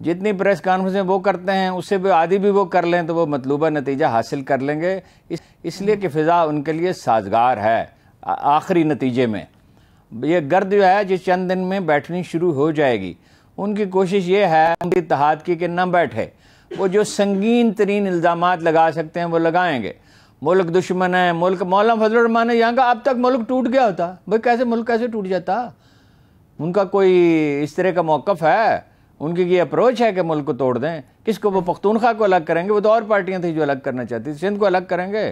Speaker 2: जितनी प्रेस कॉन्फ्रेंसें वो करते हैं उससे भी आदि भी वो कर लें तो वो मतलूबा नतीजा हासिल कर लेंगे इस, इसलिए कि फ़िज़ा उनके लिए साजगार है आखिरी नतीजे में ये गर्द जो है जिस चंद दिन में बैठनी शुरू हो जाएगी उनकी कोशिश ये है उनकी तहाद की कि न बैठे वो जो संगीन तरीन इल्ज़ाम लगा सकते हैं वो लगाएंगे मुल्क दुश्मन है मुल्क मौलाना फजलरहमान है यहाँ का अब तक मुल्क टूट गया होता भाई कैसे मुल्क कैसे टूट जाता उनका कोई इस तरह का मौक़ है उनकी ये अप्रोच है कि मुल्क को तोड़ दें किसको वो पख्तूनख्वा को अलग करेंगे वो तो और पार्टियाँ थी जो अलग करना चाहती थी सिंध को अलग करेंगे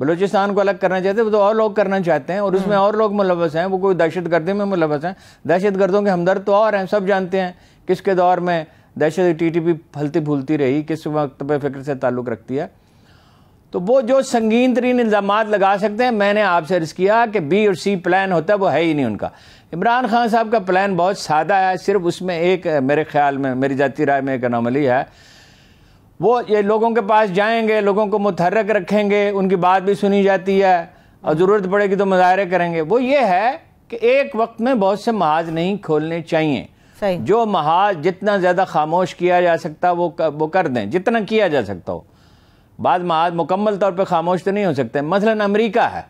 Speaker 2: बलूचिस्तान को अलग करना चाहते वो तो और लोग करना चाहते हैं और उसमें हम्म। और लोग मुलवस हैं वो कोई दहशत गर्दी में मुलवस हैं दहशत गर्दों के हमदर्द तो और हैं सब जानते हैं किसके दौर में दहशत टी टी पी फलती फूलती रही किस वक्त पर फिक्र से ताल्लुक़ रखती है तो वो जो संगीन तरीन इल्ज़ाम लगा सकते हैं मैंने आपसे अर्ज़ किया कि बी और सी प्लान होता है वो है ही नहीं उनका इमरान खान साहब का प्लान बहुत सादा है सिर्फ उसमें एक मेरे ख्याल में मेरी जाती राय में एक अनोमली है वो ये लोगों के पास जाएंगे लोगों को मुतहरक रखेंगे उनकी बात भी सुनी जाती है और ज़रूरत पड़ेगी तो मुजाहरे करेंगे वो ये है कि एक वक्त में बहुत से महाज नहीं खोलने चाहिए जो महाज जितना ज़्यादा खामोश किया जा सकता वो वो कर दें जितना किया जा सकता हो बाद में आज मुकम्मल तौर पर खामोश तो नहीं हो सकते मसला अमरीका है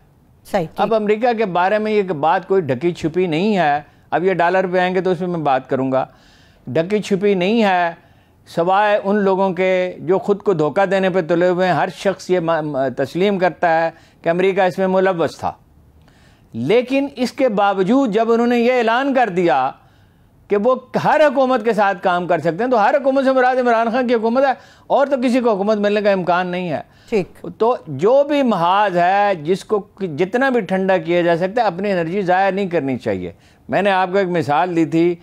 Speaker 2: सही अब अमरीका के बारे में ये बात कोई ढकी छुपी नहीं है अब ये डॉलर पे आएंगे तो उसमें मैं बात करूँगा ढकी छुपी नहीं है सवाए उन लोगों के जो ख़ुद को धोखा देने पर तुले हुए हैं हर शख्स ये तस्लीम करता है कि अमेरिका इसमें मुलवस था लेकिन इसके बावजूद जब उन्होंने ये ऐलान कर दिया कि वो हर हुकूमत के साथ काम कर सकते हैं तो हर हुकूमत से मुराद इमरान खान की हुकूमत है और तो किसी को हुकूमत मिलने का इम्कान नहीं है ठीक तो जो भी महाज है जिसको जितना भी ठंडा किया जा सकता है अपनी एनर्जी ज़ाया नहीं करनी चाहिए मैंने आपको एक मिसाल दी थी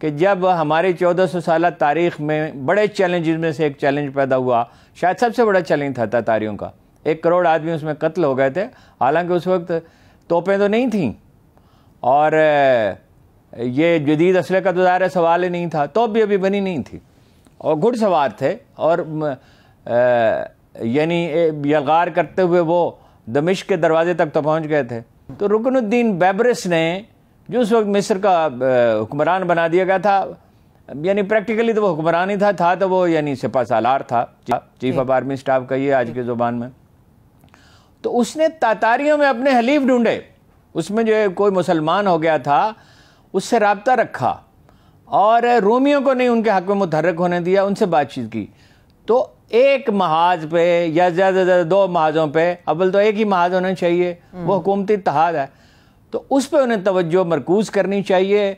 Speaker 2: कि जब हमारी चौदह सौ साल तारीख में बड़े चैलेंज में से एक चैलेंज पैदा हुआ शायद सबसे बड़ा चैलेंज था तातारियों का एक करोड़ आदमी उसमें कत्ल हो गए थे हालांकि उस वक्त तोपें तो नहीं थीं और ये जदीद असले का तो ज़ाहिर है सवाल ही नहीं था तो भी अभी बनी नहीं थी और घुड़सवार थे और यानी यलगार करते हुए वो दमिश के दरवाजे तक तो पहुँच गए थे तो रुकनुद्दीन बैबरस ने जो उस वक्त मिस्र का हुक्मरान बना दिया गया था यानी प्रैक्टिकली तो वो हुक्मरान ही था था तो वो यानी सिपा सालार था चीफ ऑफ आर्मी स्टाफ कहिए आज के ज़ुबान में तो उसने तातारियों में अपने हलीफ ढूंढे उसमें जो कोई मुसलमान हो गया था उससे रबता रखा और रोमियों को नहीं उनके हक़ में मुतहरक होने दिया उनसे बातचीत की तो एक महाज पे या ज़्यादा से ज़्यादा दो महाजों पे अव्वल तो एक ही महाज होना चाहिए वो हम्म। हुकूमती तहाद है तो उस पर उन्हें तोज्जो मरकूज़ करनी चाहिए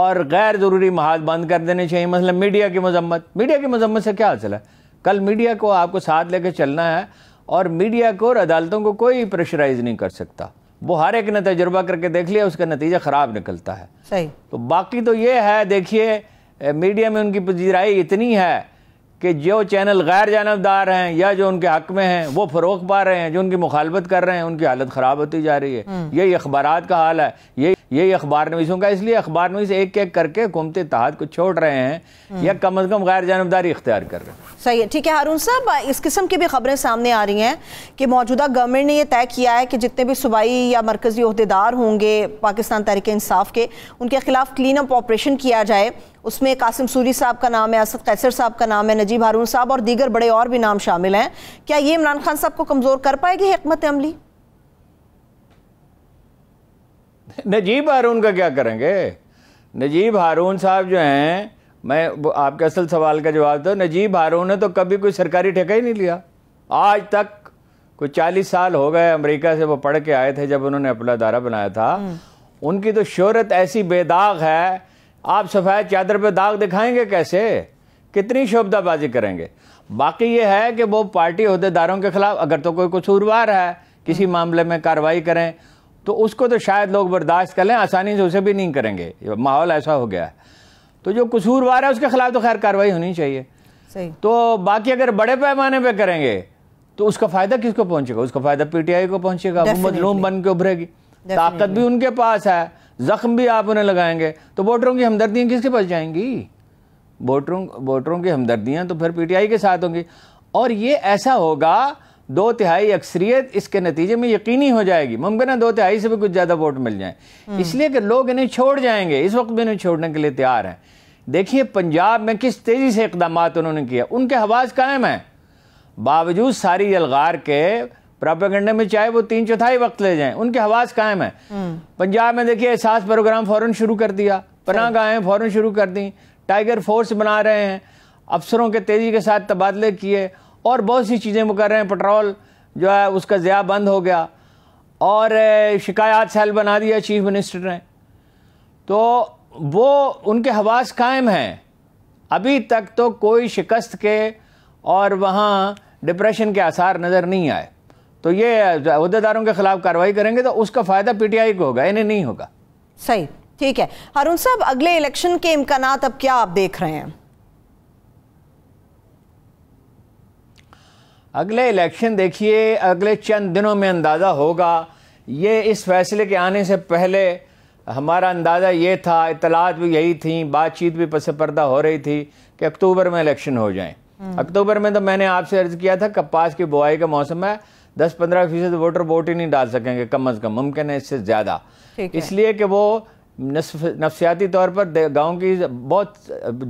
Speaker 2: और गैर ज़रूरी महाज बंद कर देने चाहिए मतलब मीडिया की मजम्मत मीडिया की मजम्मत से क्या हासिल है कल मीडिया को आपको साथ लेकर चलना है और मीडिया को और अदालतों को कोई प्रेशराइज नहीं कर सकता वो हर एक ने तजुर्बा करके देख लिया उसका नतीजा ख़राब निकलता है सही तो बाकी तो ये है देखिए मीडिया में उनकी पजीराई इतनी है कि जो चैनल गैर जानबदार हैं या जो उनके हक में हैं वो फरोख पा रहे हैं जो उनकी मुखालबत कर रहे हैं उनकी हालत ख़राब होती जा रही है हम्म। यही अखबार का हाल है यही यही अखबार नवीसों का इसलिए अखबार नवीस एक एक करके हुकूमत तहत को छोड़ रहे हैं हम्म। या कम अज़ कम गैर जानबदारी इख्तियार कर रहे हैं
Speaker 1: सही है ठीक है हारून साहब इस किस्म की भी खबरें सामने आ रही हैं कि मौजूदा गवर्नमेंट ने यह तय किया है कि जितने भी सूबाई या मरकजी अहदेदार होंगे पाकिस्तान तहरीक इंसाफ के उनके खिलाफ क्लीन अप ऑपरेशन किया जाए उसमें कासिम सूरी साहब का नाम है असद कैसर साहब का नाम है नजीब हारून साहब और दीगर बड़े और भी नाम शामिल हैं क्या ये इमरान खान साहब को कमज़ोर कर पाएगी हमत
Speaker 2: अमली नजीब हारून का क्या करेंगे नजीब हारून साहब जो हैं मैं आपके असल सवाल का जवाब दो नजीब हारून ने तो कभी कोई सरकारी ठेका ही नहीं लिया आज तक कोई चालीस साल हो गए अमेरिका से वो पढ़ के आए थे जब उन्होंने अपना दारा बनाया था हम्म। उनकी तो शोहरत ऐसी बेदाग है आप सफ़ेद चादर पे दाग दिखाएंगे कैसे कितनी शोभदाबाजी करेंगे बाकी ये है कि वो पार्टी अहदेदारों के खिलाफ अगर तो कोई कसूरवार है किसी मामले में कार्रवाई करें तो उसको तो शायद लोग बर्दाश्त कर लें आसानी से उसे भी नहीं करेंगे माहौल ऐसा हो गया है तो जो कसूरवार है उसके खिलाफ तो खैर कार्रवाई होनी चाहिए सही तो बाकी अगर बड़े पैमाने पे करेंगे तो उसका फायदा किसको पहुंचेगा उसका फायदा पीटीआई को पहुंचेगा वो मजलूम बन के उभरेगी ताकत भी उनके पास है जख्म भी आप उन्हें लगाएंगे तो वोटरों की हमदर्दियाँ किसके पास जाएंगी वोटरों वोटरों की हमदर्दियाँ तो फिर पीटीआई के साथ होंगी और ये ऐसा होगा दो तिहाई अक्सरियत इसके नतीजे में यकीनी हो जाएगी मुमकिन है दो तिहाई से भी कुछ ज़्यादा वोट मिल जाए हम्म। इसलिए कि लोग इन्हें छोड़ जाएंगे इस वक्त भी इन्हें छोड़ने के लिए तैयार हैं देखिए पंजाब में किस तेज़ी से इकदाम उन्होंने किया उनके हवास कायम है बावजूद सारी यलगार के प्रापागंडे में चाहे वो तीन चौथाई वक्त ले जाए उनके हवास कायम है हम्म। पंजाब में देखिए एहसास प्रोग्राम फ़ौरन शुरू कर दिया पना गाहें फ़ौरन शुरू कर दी टाइगर फोर्स बना रहे हैं अफसरों के तेज़ी के साथ तबादले किए और बहुत सी चीज़ें वो कर रहे हैं पेट्रोल जो है उसका ज़्या बंद हो गया और शिकायत सेल बना दिया चीफ मिनिस्टर ने तो वो उनके हवास कायम हैं अभी तक तो कोई शिकस्त के और वहाँ डिप्रेशन के आसार नज़र नहीं आए तो ये अहदेदारों के खिलाफ कार्रवाई करेंगे तो उसका फ़ायदा पीटीआई को होगा इन्हें नहीं होगा सही ठीक है
Speaker 1: हारून साहब अगले इलेक्शन के इम्कान अब क्या आप देख रहे हैं
Speaker 2: अगले इलेक्शन देखिए अगले चंद दिनों में अंदाज़ा होगा ये इस फैसले के आने से पहले हमारा अंदाज़ा ये था इतलात भी यही थी बातचीत भी पस पर्दा हो रही थी कि अक्टूबर में इलेक्शन हो जाएं हम्म। अक्टूबर में तो मैंने आपसे अर्ज़ किया था कपास की बुआई का मौसम है दस पंद्रह फीसद वोटर वोट ही नहीं डाल सकेंगे कम अज़ कम मुमकिन है इससे ज़्यादा इसलिए कि वो नफसियाती तौर पर गाँव की बहुत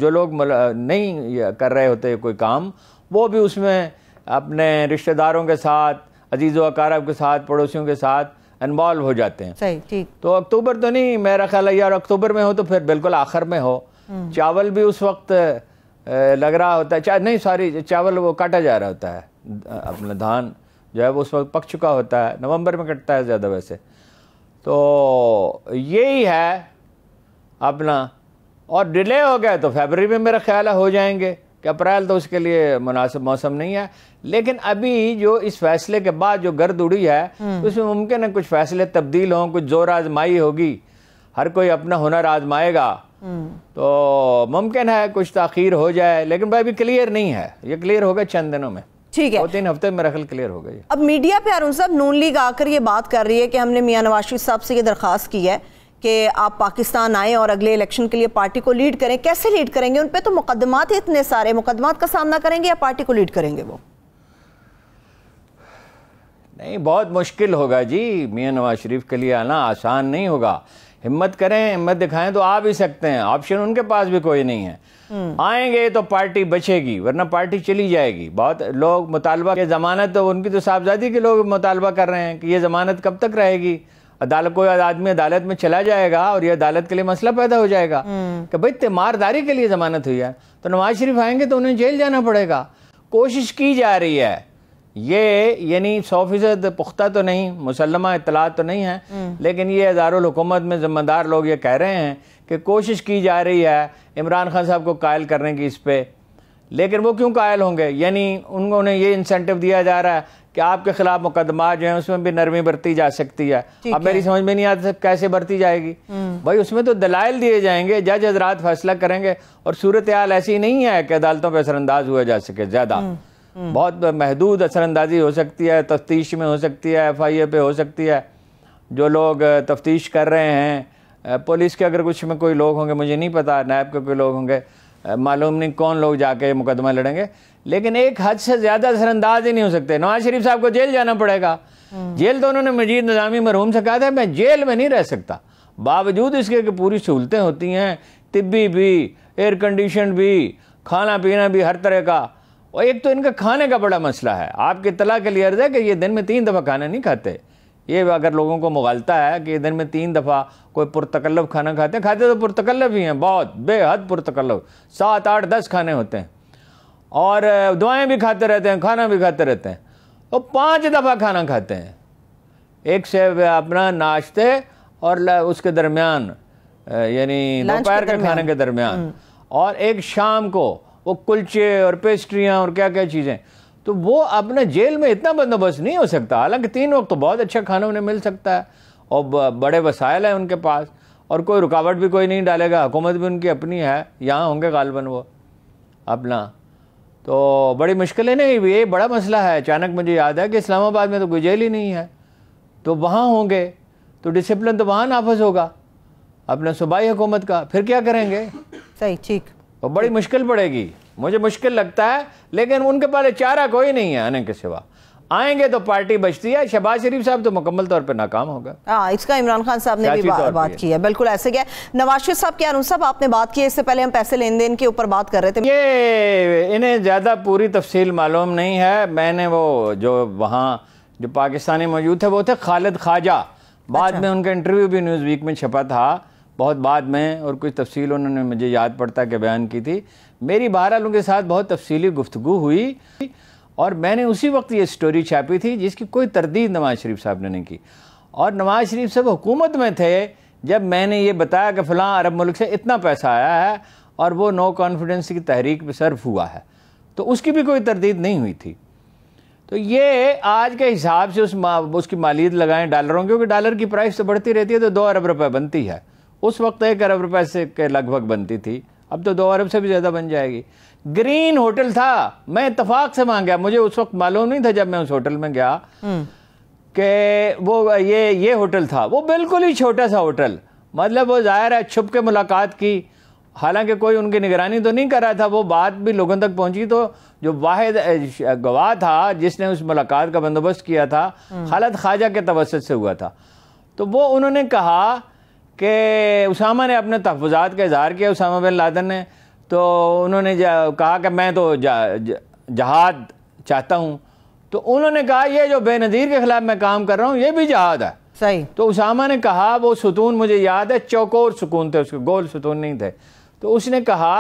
Speaker 2: जो लोग नहीं कर रहे होते कोई काम वो भी उसमें अपने रिश्तेदारों के साथ अजीज़ वकारब के साथ पड़ोसियों के साथ इन्वॉल्व हो जाते हैं सही ठीक तो अक्टूबर तो नहीं मेरा ख्याल है यार अक्टूबर में हो तो फिर बिल्कुल आखिर में हो हम्म। चावल भी उस वक्त लग रहा होता है नहीं सॉरी चावल वो काटा जा रहा होता है अपना धान जो है वो उस वक्त पक चुका होता है नवंबर में कटता है ज़्यादा वैसे तो यही है अपना और डिले हो गया तो फेबररी में मेरा ख्याल है हो जाएंगे कि अप्रैल तो उसके लिए मुनासिब मौसम नहीं है लेकिन अभी जो इस फैसले के बाद जो गर्द उड़ी है हम्म। उसमें मुमकिन है कुछ फैसले तब्दील हों कुछ जोर आजमाई होगी हर कोई अपना हुनर आजमाएगा हम्म। तो मुमकिन है कुछ तखीर हो जाए लेकिन भाई अभी क्लियर नहीं है ये क्लियर होगा चंद दिनों में ठीक है तीन हफ्ते में रखल क्लियर हो गई
Speaker 1: अब मीडिया पे अरुण साहब नून लीग आकर ये बात कर रही है कि हमने मियाँ नवाशी साहब से ये दरख्वास्त की है कि आप पाकिस्तान आएँ और अगले इलेक्शन के लिए पार्टी को लीड करें कैसे लीड करेंगे उन पर तो ही इतने सारे मुकदमात का सामना करेंगे या पार्टी को लीड करेंगे वो
Speaker 2: नहीं बहुत मुश्किल होगा जी मियाँ नवाज शरीफ के लिए आना आसान नहीं होगा हिम्मत करें हिम्मत दिखाएं तो आ भी सकते हैं ऑप्शन उनके पास भी कोई नहीं है हम्म। आएंगे तो पार्टी बचेगी वरना पार्टी चली जाएगी बहुत लोग मुतालबा के ज़मानत तो उनकी तो साहबजादी के लोग मुतालबा कर रहे हैं कि ये ज़मानत कब तक रहेगी अदालत कोई आदमी अदालत में चला जाएगा और ये अदालत के लिए मसला पैदा हो जाएगा हम्म। कि भाई तिमारदारी के लिए ज़मानत हुई है तो नवाज शरीफ आएंगे तो उन्हें जेल जाना पड़ेगा कोशिश की जा रही है ये यानी सौ फीसद पुख्ता तो नहीं मुसलमा इतला तो नहीं है हम्म। लेकिन ये हज़ारकूमत में ज़िम्मेदार लोग ये कह रहे हैं कि कोशिश की जा रही है इमरान खान साहब को कायल करने की इस पर लेकिन वो क्यों कायल होंगे यानी उनको उन्हें ये इंसेंटिव दिया जा रहा है कि आपके खिलाफ मुकदमा जो है उसमें भी नरमी बरती जा सकती है अब मेरी समझ में नहीं आता कैसे बरती जाएगी हम्म। भाई उसमें तो दलाइल दिए जाएंगे जज हजरात फैसला करेंगे और सूरत हाल ऐसी नहीं है कि अदालतों पर असरअंदाज हुआ जा सके ज़्यादा हम्म, हम्म। बहुत महदूद असरअंदाजी हो सकती है तफ्तीश में हो सकती है एफ आई ए पे हो सकती है जो लोग तफ्तीश कर रहे हैं पुलिस के अगर कुछ में कोई लोग होंगे मुझे नहीं पता नायब के कोई लोग होंगे मालूम नहीं कौन लोग जाके मुकदमा लड़ेंगे लेकिन एक हद से ज़्यादा असरअंदाज ही नहीं हो सकते नवाज शरीफ साहब को जेल जाना पड़ेगा हम्म। जेल तो उन्होंने मजीद नजामी मरहूम से कहा था मैं जेल में नहीं रह सकता बावजूद इसके कि पूरी सहूलतें होती हैं तिब्बी भी एयर कंडीशन भी खाना पीना भी हर तरह का और एक तो इनका खाने का बड़ा मसला है आपकी तला के लिए अर्ज है कि ये दिन में तीन दफ़ा खाना नहीं खाते ये अगर लोगों को मुगलता है कि दिन में तीन दफ़ा कोई पुरतकल्लब खाना खाते हैं खाते तो पुरतकल्लब ही हैं बहुत बेहद पुरतकल्लब सात आठ दस खाने होते हैं और दवाएं भी खाते रहते हैं खाना भी खाते रहते हैं तो पांच दफ़ा खाना खाते हैं एक से अपना नाश्ते और उसके दरमियान यानी दोपहर के खाने के दरमियान हम्म। और एक शाम को वो कुलचे और पेस्ट्रियाँ और क्या क्या चीज़ें तो वो अपने जेल में इतना बंदोबस्त नहीं हो सकता हालांकि तीन वक्त तो बहुत अच्छा खाना उन्हें मिल सकता है और बड़े वसायल हैं उनके पास और कोई रुकावट भी कोई नहीं डालेगा हुकूमत भी उनकी अपनी है यहाँ होंगे गालबन वो अपना तो बड़ी मुश्किलें नहीं ये बड़ा मसला है अचानक मुझे याद है कि इस्लामाबाद में तो कोई जेल ही नहीं है तो वहाँ होंगे तो डिसिप्लिन तो वहाँ नाफज होगा अपना सूबाई हुकूमत का फिर क्या करेंगे सही ठीक और बड़ी मुश्किल पड़ेगी मुझे मुश्किल लगता है लेकिन उनके पास चारा कोई नहीं है आने के सिवा आएंगे तो पार्टी बचती है शहबाज शरीफ साहब तो मुकम्मल तौर पर नाकाम होगा हाँ इसका इमरान खान साहब ने भी बा, बात की है बिल्कुल ऐसे क्या नवाज
Speaker 1: शरीफ साहब क्या साहब आपने बात की इससे पहले हम पैसे लेन देन के ऊपर बात कर रहे थे
Speaker 2: ये इन्हें ज़्यादा पूरी तफसील मालूम नहीं है मैंने वो जो वहाँ जो पाकिस्तानी मौजूद थे वो थे खालिद ख्वाजा बाद अच्छा। में उनका इंटरव्यू भी न्यूज़ वीक में छपा था बहुत बाद में और कुछ तफसील उन्होंने मुझे याद पड़ता कि बयान की थी मेरी बहरहाल के साथ बहुत तफसीली गुफ्तु हुई और मैंने उसी वक्त ये स्टोरी छापी थी जिसकी कोई तरदीद नवाज़ शरीफ साहब ने नहीं की और नवाज़ शरीफ साहब हुकूमत में थे जब मैंने ये बताया कि फ़लाँ अरब मुल्क से इतना पैसा आया है और वो नो कॉन्फिडेंस की तहरीक पर सर्फ हुआ है तो उसकी भी कोई तरदीद नहीं हुई थी तो ये आज के हिसाब से उस मा, उसकी मालियत लगाएं डॉलरों क्योंकि डॉलर की प्राइस तो बढ़ती रहती है तो दो अरब रुपए बनती है उस वक्त एक अरब रुपए से के लगभग बनती थी अब तो दो अरब से भी ज़्यादा बन जाएगी ग्रीन होटल था मैं इतफाक से गया मुझे उस वक्त मालूम नहीं था जब मैं उस होटल में गया हम्म। कि वो ये ये होटल था वो बिल्कुल ही छोटा सा होटल मतलब वो ज़ाहिर है छुप के मुलाकात की हालांकि कोई उनकी निगरानी तो नहीं कर रहा था वो बात भी लोगों तक पहुंची तो जो वाहिद गवाह था जिसने उस मुलाकात का बंदोबस्त किया था हम्म। हालत ख्वाजा के तवसत से हुआ था तो वो उन्होंने कहा कि उसामा ने अपने तहफ़ात का इजहार किया उसामा बिन लादन ने तो उन्होंने कहा कि मैं तो जहाद चाहता हूँ तो उन्होंने कहा ये जो बेनज़ीर के ख़िलाफ़ मैं काम कर रहा हूँ ये भी जहाद है सही तो उसामा ने कहा वो सुतून मुझे याद है चौकोर सुकून थे उसके गोल सुतून नहीं थे तो उसने कहा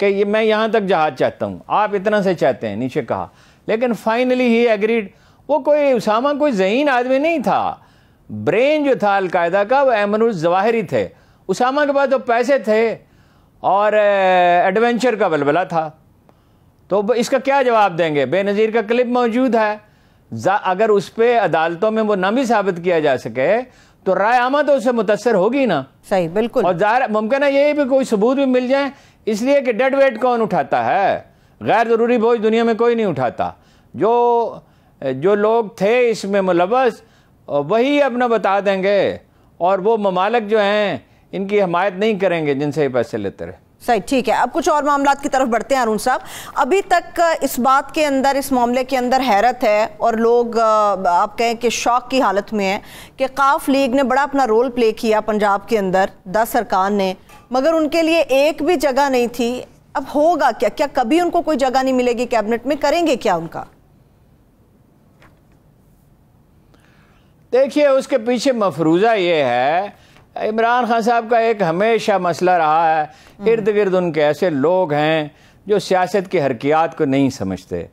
Speaker 2: कि ये मैं यहाँ तक जहाज चाहता हूँ आप इतना से चाहते हैं नीचे कहा लेकिन फाइनली ही एग्रीड वो कोई उसामा कोई जहीन आदमी नहीं था ब्रेन जो था अलकायदा का वो अमन जवाहरी थे उसामा के पास तो पैसे थे और एडवेंचर का बलबला था तो इसका क्या जवाब देंगे बेनज़ीर का क्लिप मौजूद है अगर उस पर अदालतों में वो ना भी साबित किया जा सके तो राय आमा तो उससे मुतासर होगी ना सही बिल्कुल और ज़ाहिर मुमकिन है यही भी कोई सबूत भी मिल जाए इसलिए कि डेड वेट कौन उठाता है गैर ज़रूरी बोझ दुनिया में कोई नहीं उठाता जो जो लोग थे इसमें मुलवस वही अपना बता देंगे और वो ममालक जो हैं इनकी हमायत नहीं करेंगे जिनसे ये पैसे लेते रहे सही ठीक है अब कुछ और मामला की तरफ बढ़ते हैं अरुण साहब अभी
Speaker 1: तक इस बात के अंदर इस मामले के अंदर हैरत है और लोग आप कहें कि शौक की हालत में है कि काफ लीग ने बड़ा अपना रोल प्ले किया पंजाब के अंदर दस सरकार ने मगर उनके लिए एक भी जगह नहीं थी अब होगा क्या क्या कभी उनको कोई जगह नहीं मिलेगी कैबिनेट में करेंगे क्या उनका
Speaker 2: देखिए उसके पीछे मफरूज़ा ये है इमरान खान साहब का एक हमेशा मसला रहा है इर्द गिर्द उनके ऐसे लोग हैं जो सियासत की हरकियात को नहीं समझते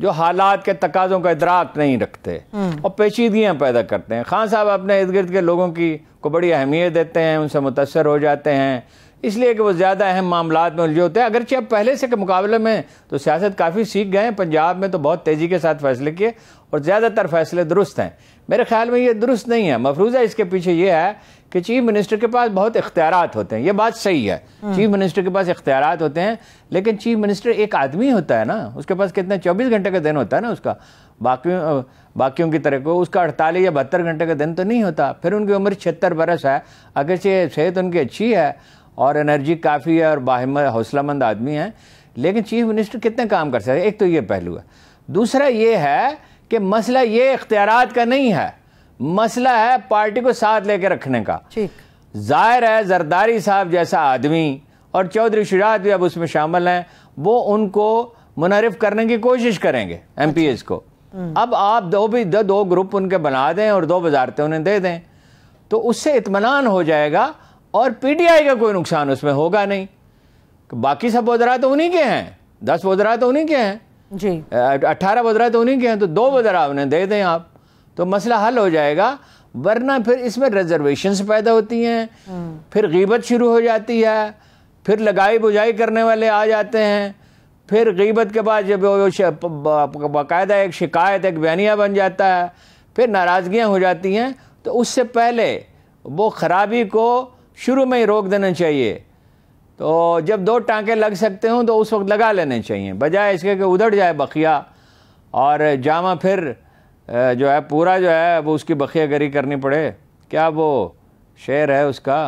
Speaker 2: जो हालात के तकाजों का इदराक नहीं रखते हम्म। और पेचीदगियाँ पैदा करते हैं खान साहब अपने इर्द गिर्द के लोगों की को बड़ी अहमियत देते हैं उनसे मुतासर हो जाते हैं इसलिए कि वो ज़्यादा अहम मामला में उलझे होते हैं अगरचे अब पहले से के मुकाबले में तो सियासत काफ़ी सीख गए हैं पंजाब में तो बहुत तेज़ी के साथ फैसले किए और ज़्यादातर फैसले दुरुस्त हैं मेरे ख्याल में ये दुरुस्त नहीं है मफरूज़ा इसके पीछे ये है कि चीफ मिनिस्टर के पास बहुत इख्तियार होते हैं ये बात सही है हम्म। चीफ मिनिस्टर के पास इख्तियार होते हैं लेकिन चीफ मिनिस्टर एक आदमी होता है ना उसके पास कितना चौबीस घंटे का दिन होता है ना उसका बाकी बाकियों की तरह को उसका अड़तालीस या बहत्तर घंटे का दिन तो नहीं होता फिर उनकी उम्र छिहत्तर बरस है अगरचे सेहत उनकी अच्छी है और एनर्जी काफ़ी है और बाहम हौसलामंद आदमी हैं लेकिन चीफ मिनिस्टर कितने काम कर सकते एक तो ये पहलू है दूसरा ये है कि मसला ये इख्तियार का नहीं है मसला है पार्टी को साथ लेके रखने का जाहिर है जरदारी साहब जैसा आदमी और चौधरी शुजात भी अब उसमें शामिल हैं वो उनको मुनरफ करने की कोशिश करेंगे एम पी एस को अच्छा। अब आप दो भी दो, दो ग्रुप उनके बना दें और दो वजारतें उन्हें दे दें तो उससे इतमान हो जाएगा और पीटीआई का कोई नुकसान उसमें होगा नहीं बाकी सब वजरा तो उन्हीं के हैं दस वजरा तो उन्हीं के हैं जी अट्ठारह वजरा तो उन्हीं के हैं तो दो वजरा उन्हें दे दें आप तो मसला हल हो जाएगा वरना फिर इसमें रिजर्वेशन पैदा होती हैं हम्म। फिर गीबत शुरू हो जाती है फिर लगाई बुझाई करने वाले आ जाते हैं फिर गीबत के बाद जब बाकायदा एक शिकायत एक बयानिया बन जाता है फिर नाराज़गियाँ हो जाती हैं तो उससे पहले वो खराबी को शुरू में ही रोक देना चाहिए तो जब दो टांके लग सकते हों तो उस वक्त लगा लेने चाहिए बजाय इसके कि उधड़ जाए बखिया और जामा फिर जो है पूरा जो है वो उसकी बखियागरी करनी पड़े क्या वो शेर है उसका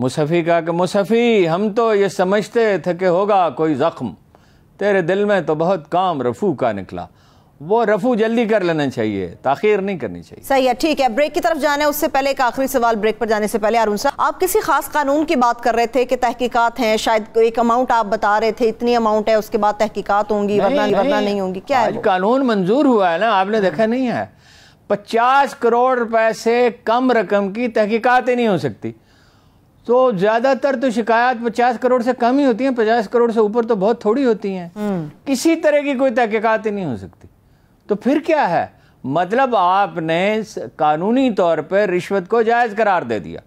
Speaker 2: मुसफ़ी का कि मुसफ़ी हम तो ये समझते थे कि होगा कोई ज़ख्म तेरे दिल में तो बहुत काम रफू का निकला वो रफू जल्दी कर लेना चाहिए ताखिर नहीं करनी चाहिए
Speaker 1: सही है ठीक है ब्रेक की तरफ जाना है उससे पहले एक आखिरी सवाल ब्रेक पर जाने से पहले अरुण साहब आप किसी खास कानून की बात कर रहे थे कि तहकीकात हैं शायद एक अमाउंट आप बता रहे थे इतनी अमाउंट है उसके बाद तहकीकात होंगी वरना वरना नहीं होंगी क्या है
Speaker 2: कानून मंजूर हुआ है ना आपने हाँ। देखा नहीं है पचास करोड़ रुपए से कम रकम की तहकीकत ही नहीं हो सकती तो ज़्यादातर तो शिकायत पचास करोड़ से कम ही होती है पचास करोड़ से ऊपर तो बहुत थोड़ी होती हैं हम्म। किसी तरह की कोई तहकीकत ही नहीं हो सकती तो फिर क्या है मतलब आपने कानूनी तौर पर रिश्वत को जायज़ करार दे दिया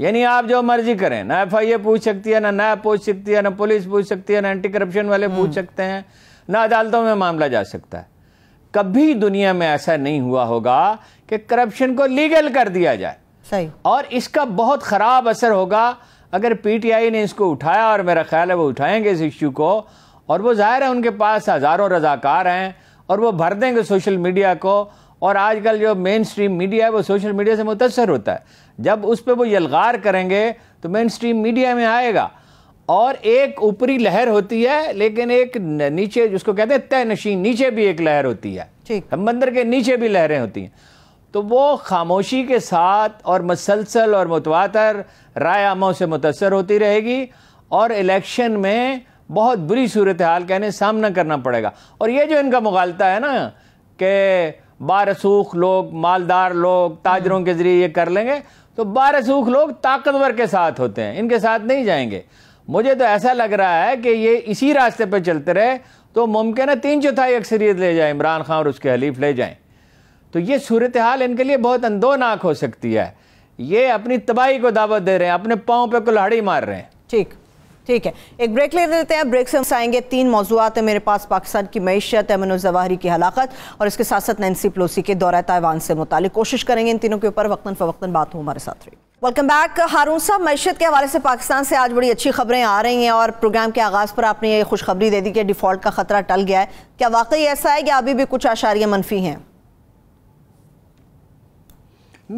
Speaker 2: यानी आप जो मर्जी करें ना एफ आई ए पूछ सकती है ना नैब पूछ सकती है ना पुलिस पूछ सकती है ना एंटी करप्शन वाले हम्म। पूछ सकते हैं ना अदालतों में मामला जा सकता है कभी दुनिया में ऐसा नहीं हुआ होगा कि करप्शन को लीगल कर दिया जाए सही और इसका बहुत ख़राब असर होगा अगर पीटीआई ने इसको उठाया और मेरा ख्याल है वो उठाएंगे इस इश्यू को और वो जाहिर है उनके पास हज़ारों रजाकार हैं और वो भर देंगे सोशल मीडिया को और आजकल जो मेन स्ट्रीम मीडिया है वो सोशल मीडिया से मुतसर होता है जब उस पर वो यलगार करेंगे तो मेन स्ट्रीम मीडिया में आएगा और एक ऊपरी लहर होती है लेकिन एक नीचे जिसको कहते हैं तय नशीन नीचे भी एक लहर होती है समंदर के नीचे भी लहरें होती हैं तो वो खामोशी के साथ और मसलसल और मुतवातर राय आमों से मुतासर होती रहेगी और इलेक्शन में बहुत बुरी सूरत हाल का इन्हें सामना करना पड़ेगा और ये जो इनका मुगालता है ना कि बारसूख लोग मालदार लोग ताजरों के ज़रिए ये कर लेंगे तो बारसूख लोग ताकतवर के साथ होते हैं इनके साथ नहीं जाएंगे मुझे तो ऐसा लग रहा है कि ये इसी रास्ते पर चलते रहे तो मुमकिन है तीन चौथाई अक्सरियत ले जाए इमरान खान और उसके हलीफ ले जाएं तो ये सूरत हाल इनके लिए बहुत अंदोनाक हो सकती है ये अपनी तबाही को दावत दे रहे हैं अपने पाँव पे कुल्हाड़ी मार रहे हैं ठीक ठीक है एक ब्रेक ले देते हैं ब्रेक से हम आएंगे
Speaker 1: तीन मौजूद हैं मेरे पास पाकिस्तान की मीशत अमन जवाहरी की हलाकत और इसके साथ साथ नैन्सी पलोसी के दौरा ताइवान से मुतल कोशिश करेंगे इन तीनों के ऊपर वक्ता फ़वक्ता बात हो हमारे साथ रही वेलकम बैक हारून साहब मैशत के हवाले से पाकिस्तान से आज बड़ी अच्छी खबरें आ रही हैं और प्रोग्राम के आगाज़ पर आपने ये खुशखबरी दे दी कि डिफ़ॉल्ट का ख़तरा टल गया है क्या वाकई ऐसा है कि अभी भी कुछ आशारियाँ मनफी हैं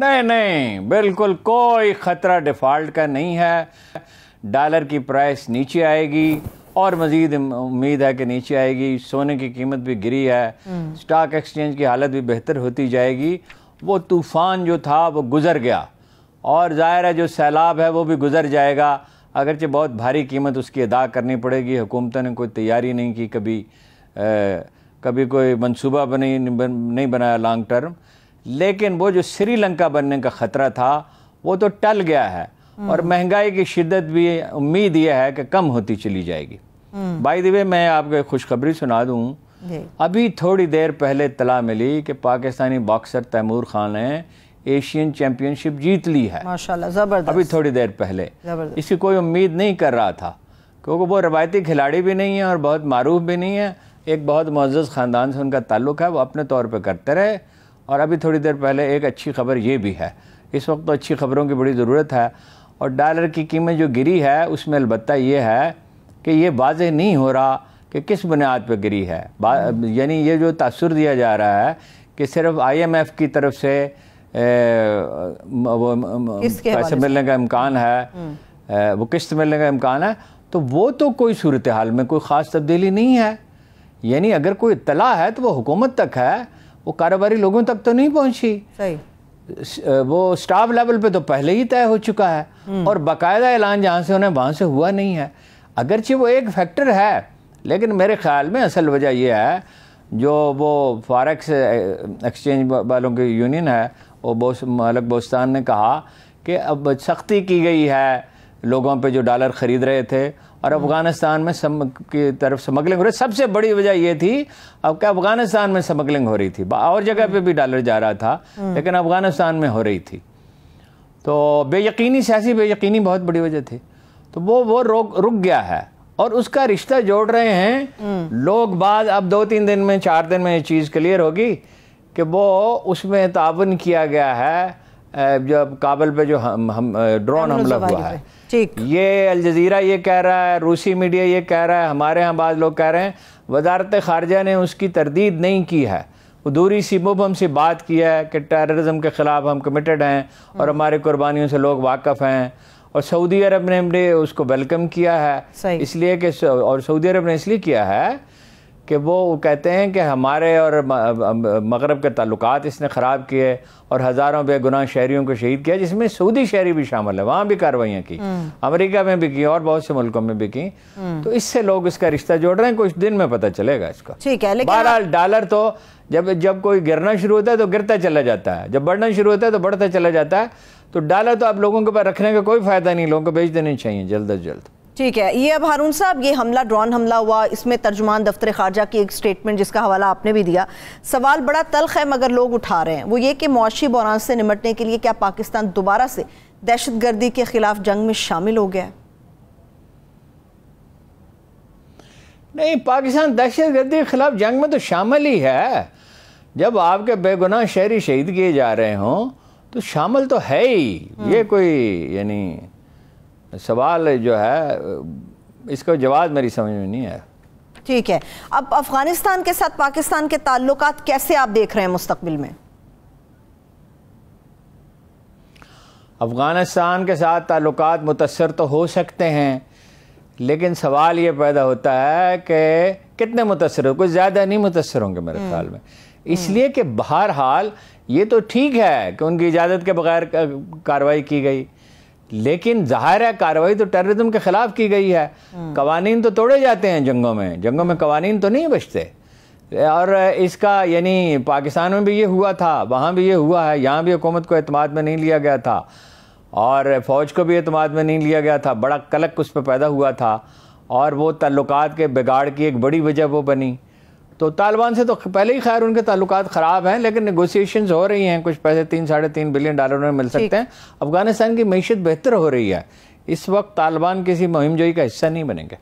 Speaker 2: नहीं नहीं बिल्कुल कोई ख़तरा डिफ़ॉल्ट का नहीं है डॉलर की प्राइस नीचे आएगी और मज़ीद उम्मीद है कि नीचे आएगी सोने की कीमत भी गिरी है हम्म। स्टॉक एक्सचेंज की हालत भी बेहतर होती जाएगी वो तूफ़ान जो था वो गुज़र गया और ज़ाहिर है जो सैलाब है वो भी गुज़र जाएगा अगरचे बहुत भारी कीमत उसकी अदा करनी पड़ेगी हुकूमतों ने कोई तैयारी नहीं की कभी आ, कभी कोई मनसूबा बनी नहीं बनाया लॉन्ग टर्म लेकिन वो जो श्रीलंका बनने का ख़तरा था वो तो टल गया है और महंगाई की शिद्दत भी उम्मीद यह है कि कम होती चली जाएगी बाई दिवे मैं आपको खुशखबरी सुना दूँ अभी थोड़ी देर पहले तला मिली कि पाकिस्तानी बॉक्सर तैमूर खान ने एशियन चैंपियनशिप जीत ली है माशाल्लाह जबरदस्त अभी थोड़ी देर पहले इसकी कोई उम्मीद नहीं कर रहा था क्योंकि वो रवायती खिलाड़ी भी नहीं है और बहुत मरूफ भी नहीं है एक बहुत मज्ज़ ख़ानदान से उनका ताल्लुक है वो अपने तौर पर करते रहे और अभी थोड़ी देर पहले एक अच्छी खबर ये भी है इस वक्त तो अच्छी खबरों की बड़ी ज़रूरत है और डॉलर की कीमत जो गिरी है उसमें अलबत् ये है कि ये वाज नहीं हो रहा कि किस बुनियाद पर गिरी है यानी ये जो तसर दिया जा रहा है कि सिर्फ आईएमएफ की तरफ से वो पैसे मिलने का इम्कान है हम्म। वो किस्त मिलने का इम्कान है तो वो तो कोई सूरत हाल में कोई ख़ास तब्दीली नहीं है यानी अगर कोई इतला है तो वो हुकूमत तक है वो कारोबारी लोगों तक तो नहीं पहुंची सही वो स्टाफ लेवल पे तो पहले ही तय हो चुका है हम्म। और बाकायदा ऐलान जहाँ से उन्हें वहाँ से हुआ नहीं है अगरचे वो एक फैक्टर है लेकिन मेरे ख्याल में असल वजह यह है जो वो फॉरेक्स एक्सचेंज वालों की यूनियन है वो बोस मलक बोस्तान ने कहा कि अब सख्ती की गई है लोगों पे जो डॉलर ख़रीद रहे थे और अफगानिस्तान में सम की तरफ स्मगलिंग हो रही सबसे बड़ी वजह यह थी अब क्या अफगानिस्तान में स्मगलिंग हो रही थी और जगह पे भी डॉलर जा रहा था हम्म। लेकिन अफगानिस्तान में हो रही थी तो बेयकीनी सियासी बेयकीनी बहुत बड़ी वजह थी तो वो वो रोक रुक गया है और उसका रिश्ता जोड़ रहे हैं हम्म। लोग बाद अब दो तीन दिन में चार दिन में ये चीज़ क्लियर होगी कि वो उसमें तावन किया गया है जब काबल पे जो हम हम ड्रोन हमला हुआ है ठीक ये जजीरा ये कह रहा है रूसी मीडिया ये कह रहा है हमारे यहाँ बाद लोग कह रहे हैं वजारत खारजा ने उसकी तरदीद नहीं की है वो दूरी सी मुबम से बात किया है कि टेररिज्म के ख़िलाफ़ हम कमिटेड हैं और हम्म। हमारे कुर्बानियों से लोग वाकफ़ हैं और सऊदी अरब ने हमने उसको वेलकम किया है इसलिए कि और सऊदी अरब ने इसलिए किया है कि वो कहते हैं कि हमारे और मगरब के ताल्लुक इसने ख़राब किए और हज़ारों बेगुनाह शहरीों को शहीद किया जिसमें सऊदी शहरी भी शामिल है वहाँ भी कार्रवाइयाँ की हम्म। अमेरिका में भी की और बहुत से मुल्कों में भी की हम्म। तो इससे लोग इसका रिश्ता जोड़ रहे हैं कुछ दिन में पता चलेगा इसका ठीक है बहरहाल डॉलर तो जब जब कोई गिरना शुरू होता है तो गिरता चला जाता है जब बढ़ना शुरू होता है तो बढ़ता चला जाता है तो डॉलर तो आप लोगों के पास रखने का कोई फ़ायदा नहीं लोगों को बेच देने चाहिए जल्द अज जल्द
Speaker 1: ठीक है ये अब हारून साहब ये हमला ड्रोन हमला हुआ इसमें तर्जुमान दफ्तर खारजा की एक स्टेटमेंट जिसका हवाला आपने भी दिया सवाल बड़ा तलख है मगर लोग उठा रहे हैं वो ये कि मुआशी बौरान से निमटने के लिए क्या पाकिस्तान दोबारा से दहशत गर्दी के खिलाफ जंग में शामिल हो गया
Speaker 2: नहीं पाकिस्तान दहशत गर्दी के खिलाफ जंग में तो शामिल ही है जब आपके बेगुनाह शहरी शहीद किए जा रहे हों तो शामिल तो है ही ये हम्म। कोई यानी सवाल जो है इसका जवाब मेरी समझ में नहीं आया
Speaker 1: ठीक है अब अफगानिस्तान के साथ पाकिस्तान के ताल्लुक कैसे आप देख रहे हैं मुस्तबिल में
Speaker 2: अफ़गानिस्तान के साथ ताल्लुक मुतासर तो हो सकते हैं लेकिन सवाल ये पैदा होता है कि कितने मुतासर हो कुछ ज़्यादा नहीं मुतासर होंगे मेरे हम्म। ख्याल में हम्म। इसलिए कि बहरहाल ये तो ठीक है कि उनकी इजाज़त के बगैर कार्रवाई की गई लेकिन जाहिर है कार्रवाई तो टेररिज्म के खिलाफ की गई है हम्म। कवानीन तो तोड़े जाते हैं जंगों में जंगों में कवानीन तो नहीं बचते और इसका यानी पाकिस्तान में भी ये हुआ था वहाँ भी ये हुआ है यहाँ भी हुकूमत को अतमाद में नहीं लिया गया था और फ़ौज को भी अतमाद में नहीं लिया गया था बड़ा कलक उस पर पैदा हुआ था और वो तल्लुकात के बिगाड़ की एक बड़ी वजह वो बनी तो तालिबान से तो पहले ही खैर उनके ताल्लुक ख़राब हैं लेकिन नगोसिएशन हो रही हैं कुछ पैसे तीन साढ़े तीन बिलियन डॉलर में मिल सकते हैं अफगानिस्तान की मीशत बेहतर हो रही है इस वक्त तालिबान किसी मुहिमजोई का हिस्सा नहीं बनेंगे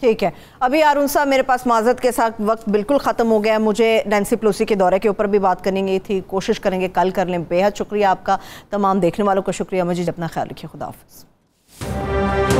Speaker 1: ठीक है अभी आरून साहब मेरे पास माजत के साथ वक्त बिल्कुल ख़त्म हो गया है मुझे नैन्सी प्लोसी के दौरे के ऊपर भी बात करेंगे थी कोशिश करेंगे कल कर लें बेहद शुक्रिया आपका तमाम देखने वालों का शुक्रिया मुझे अपना ख्याल रखिए खुदा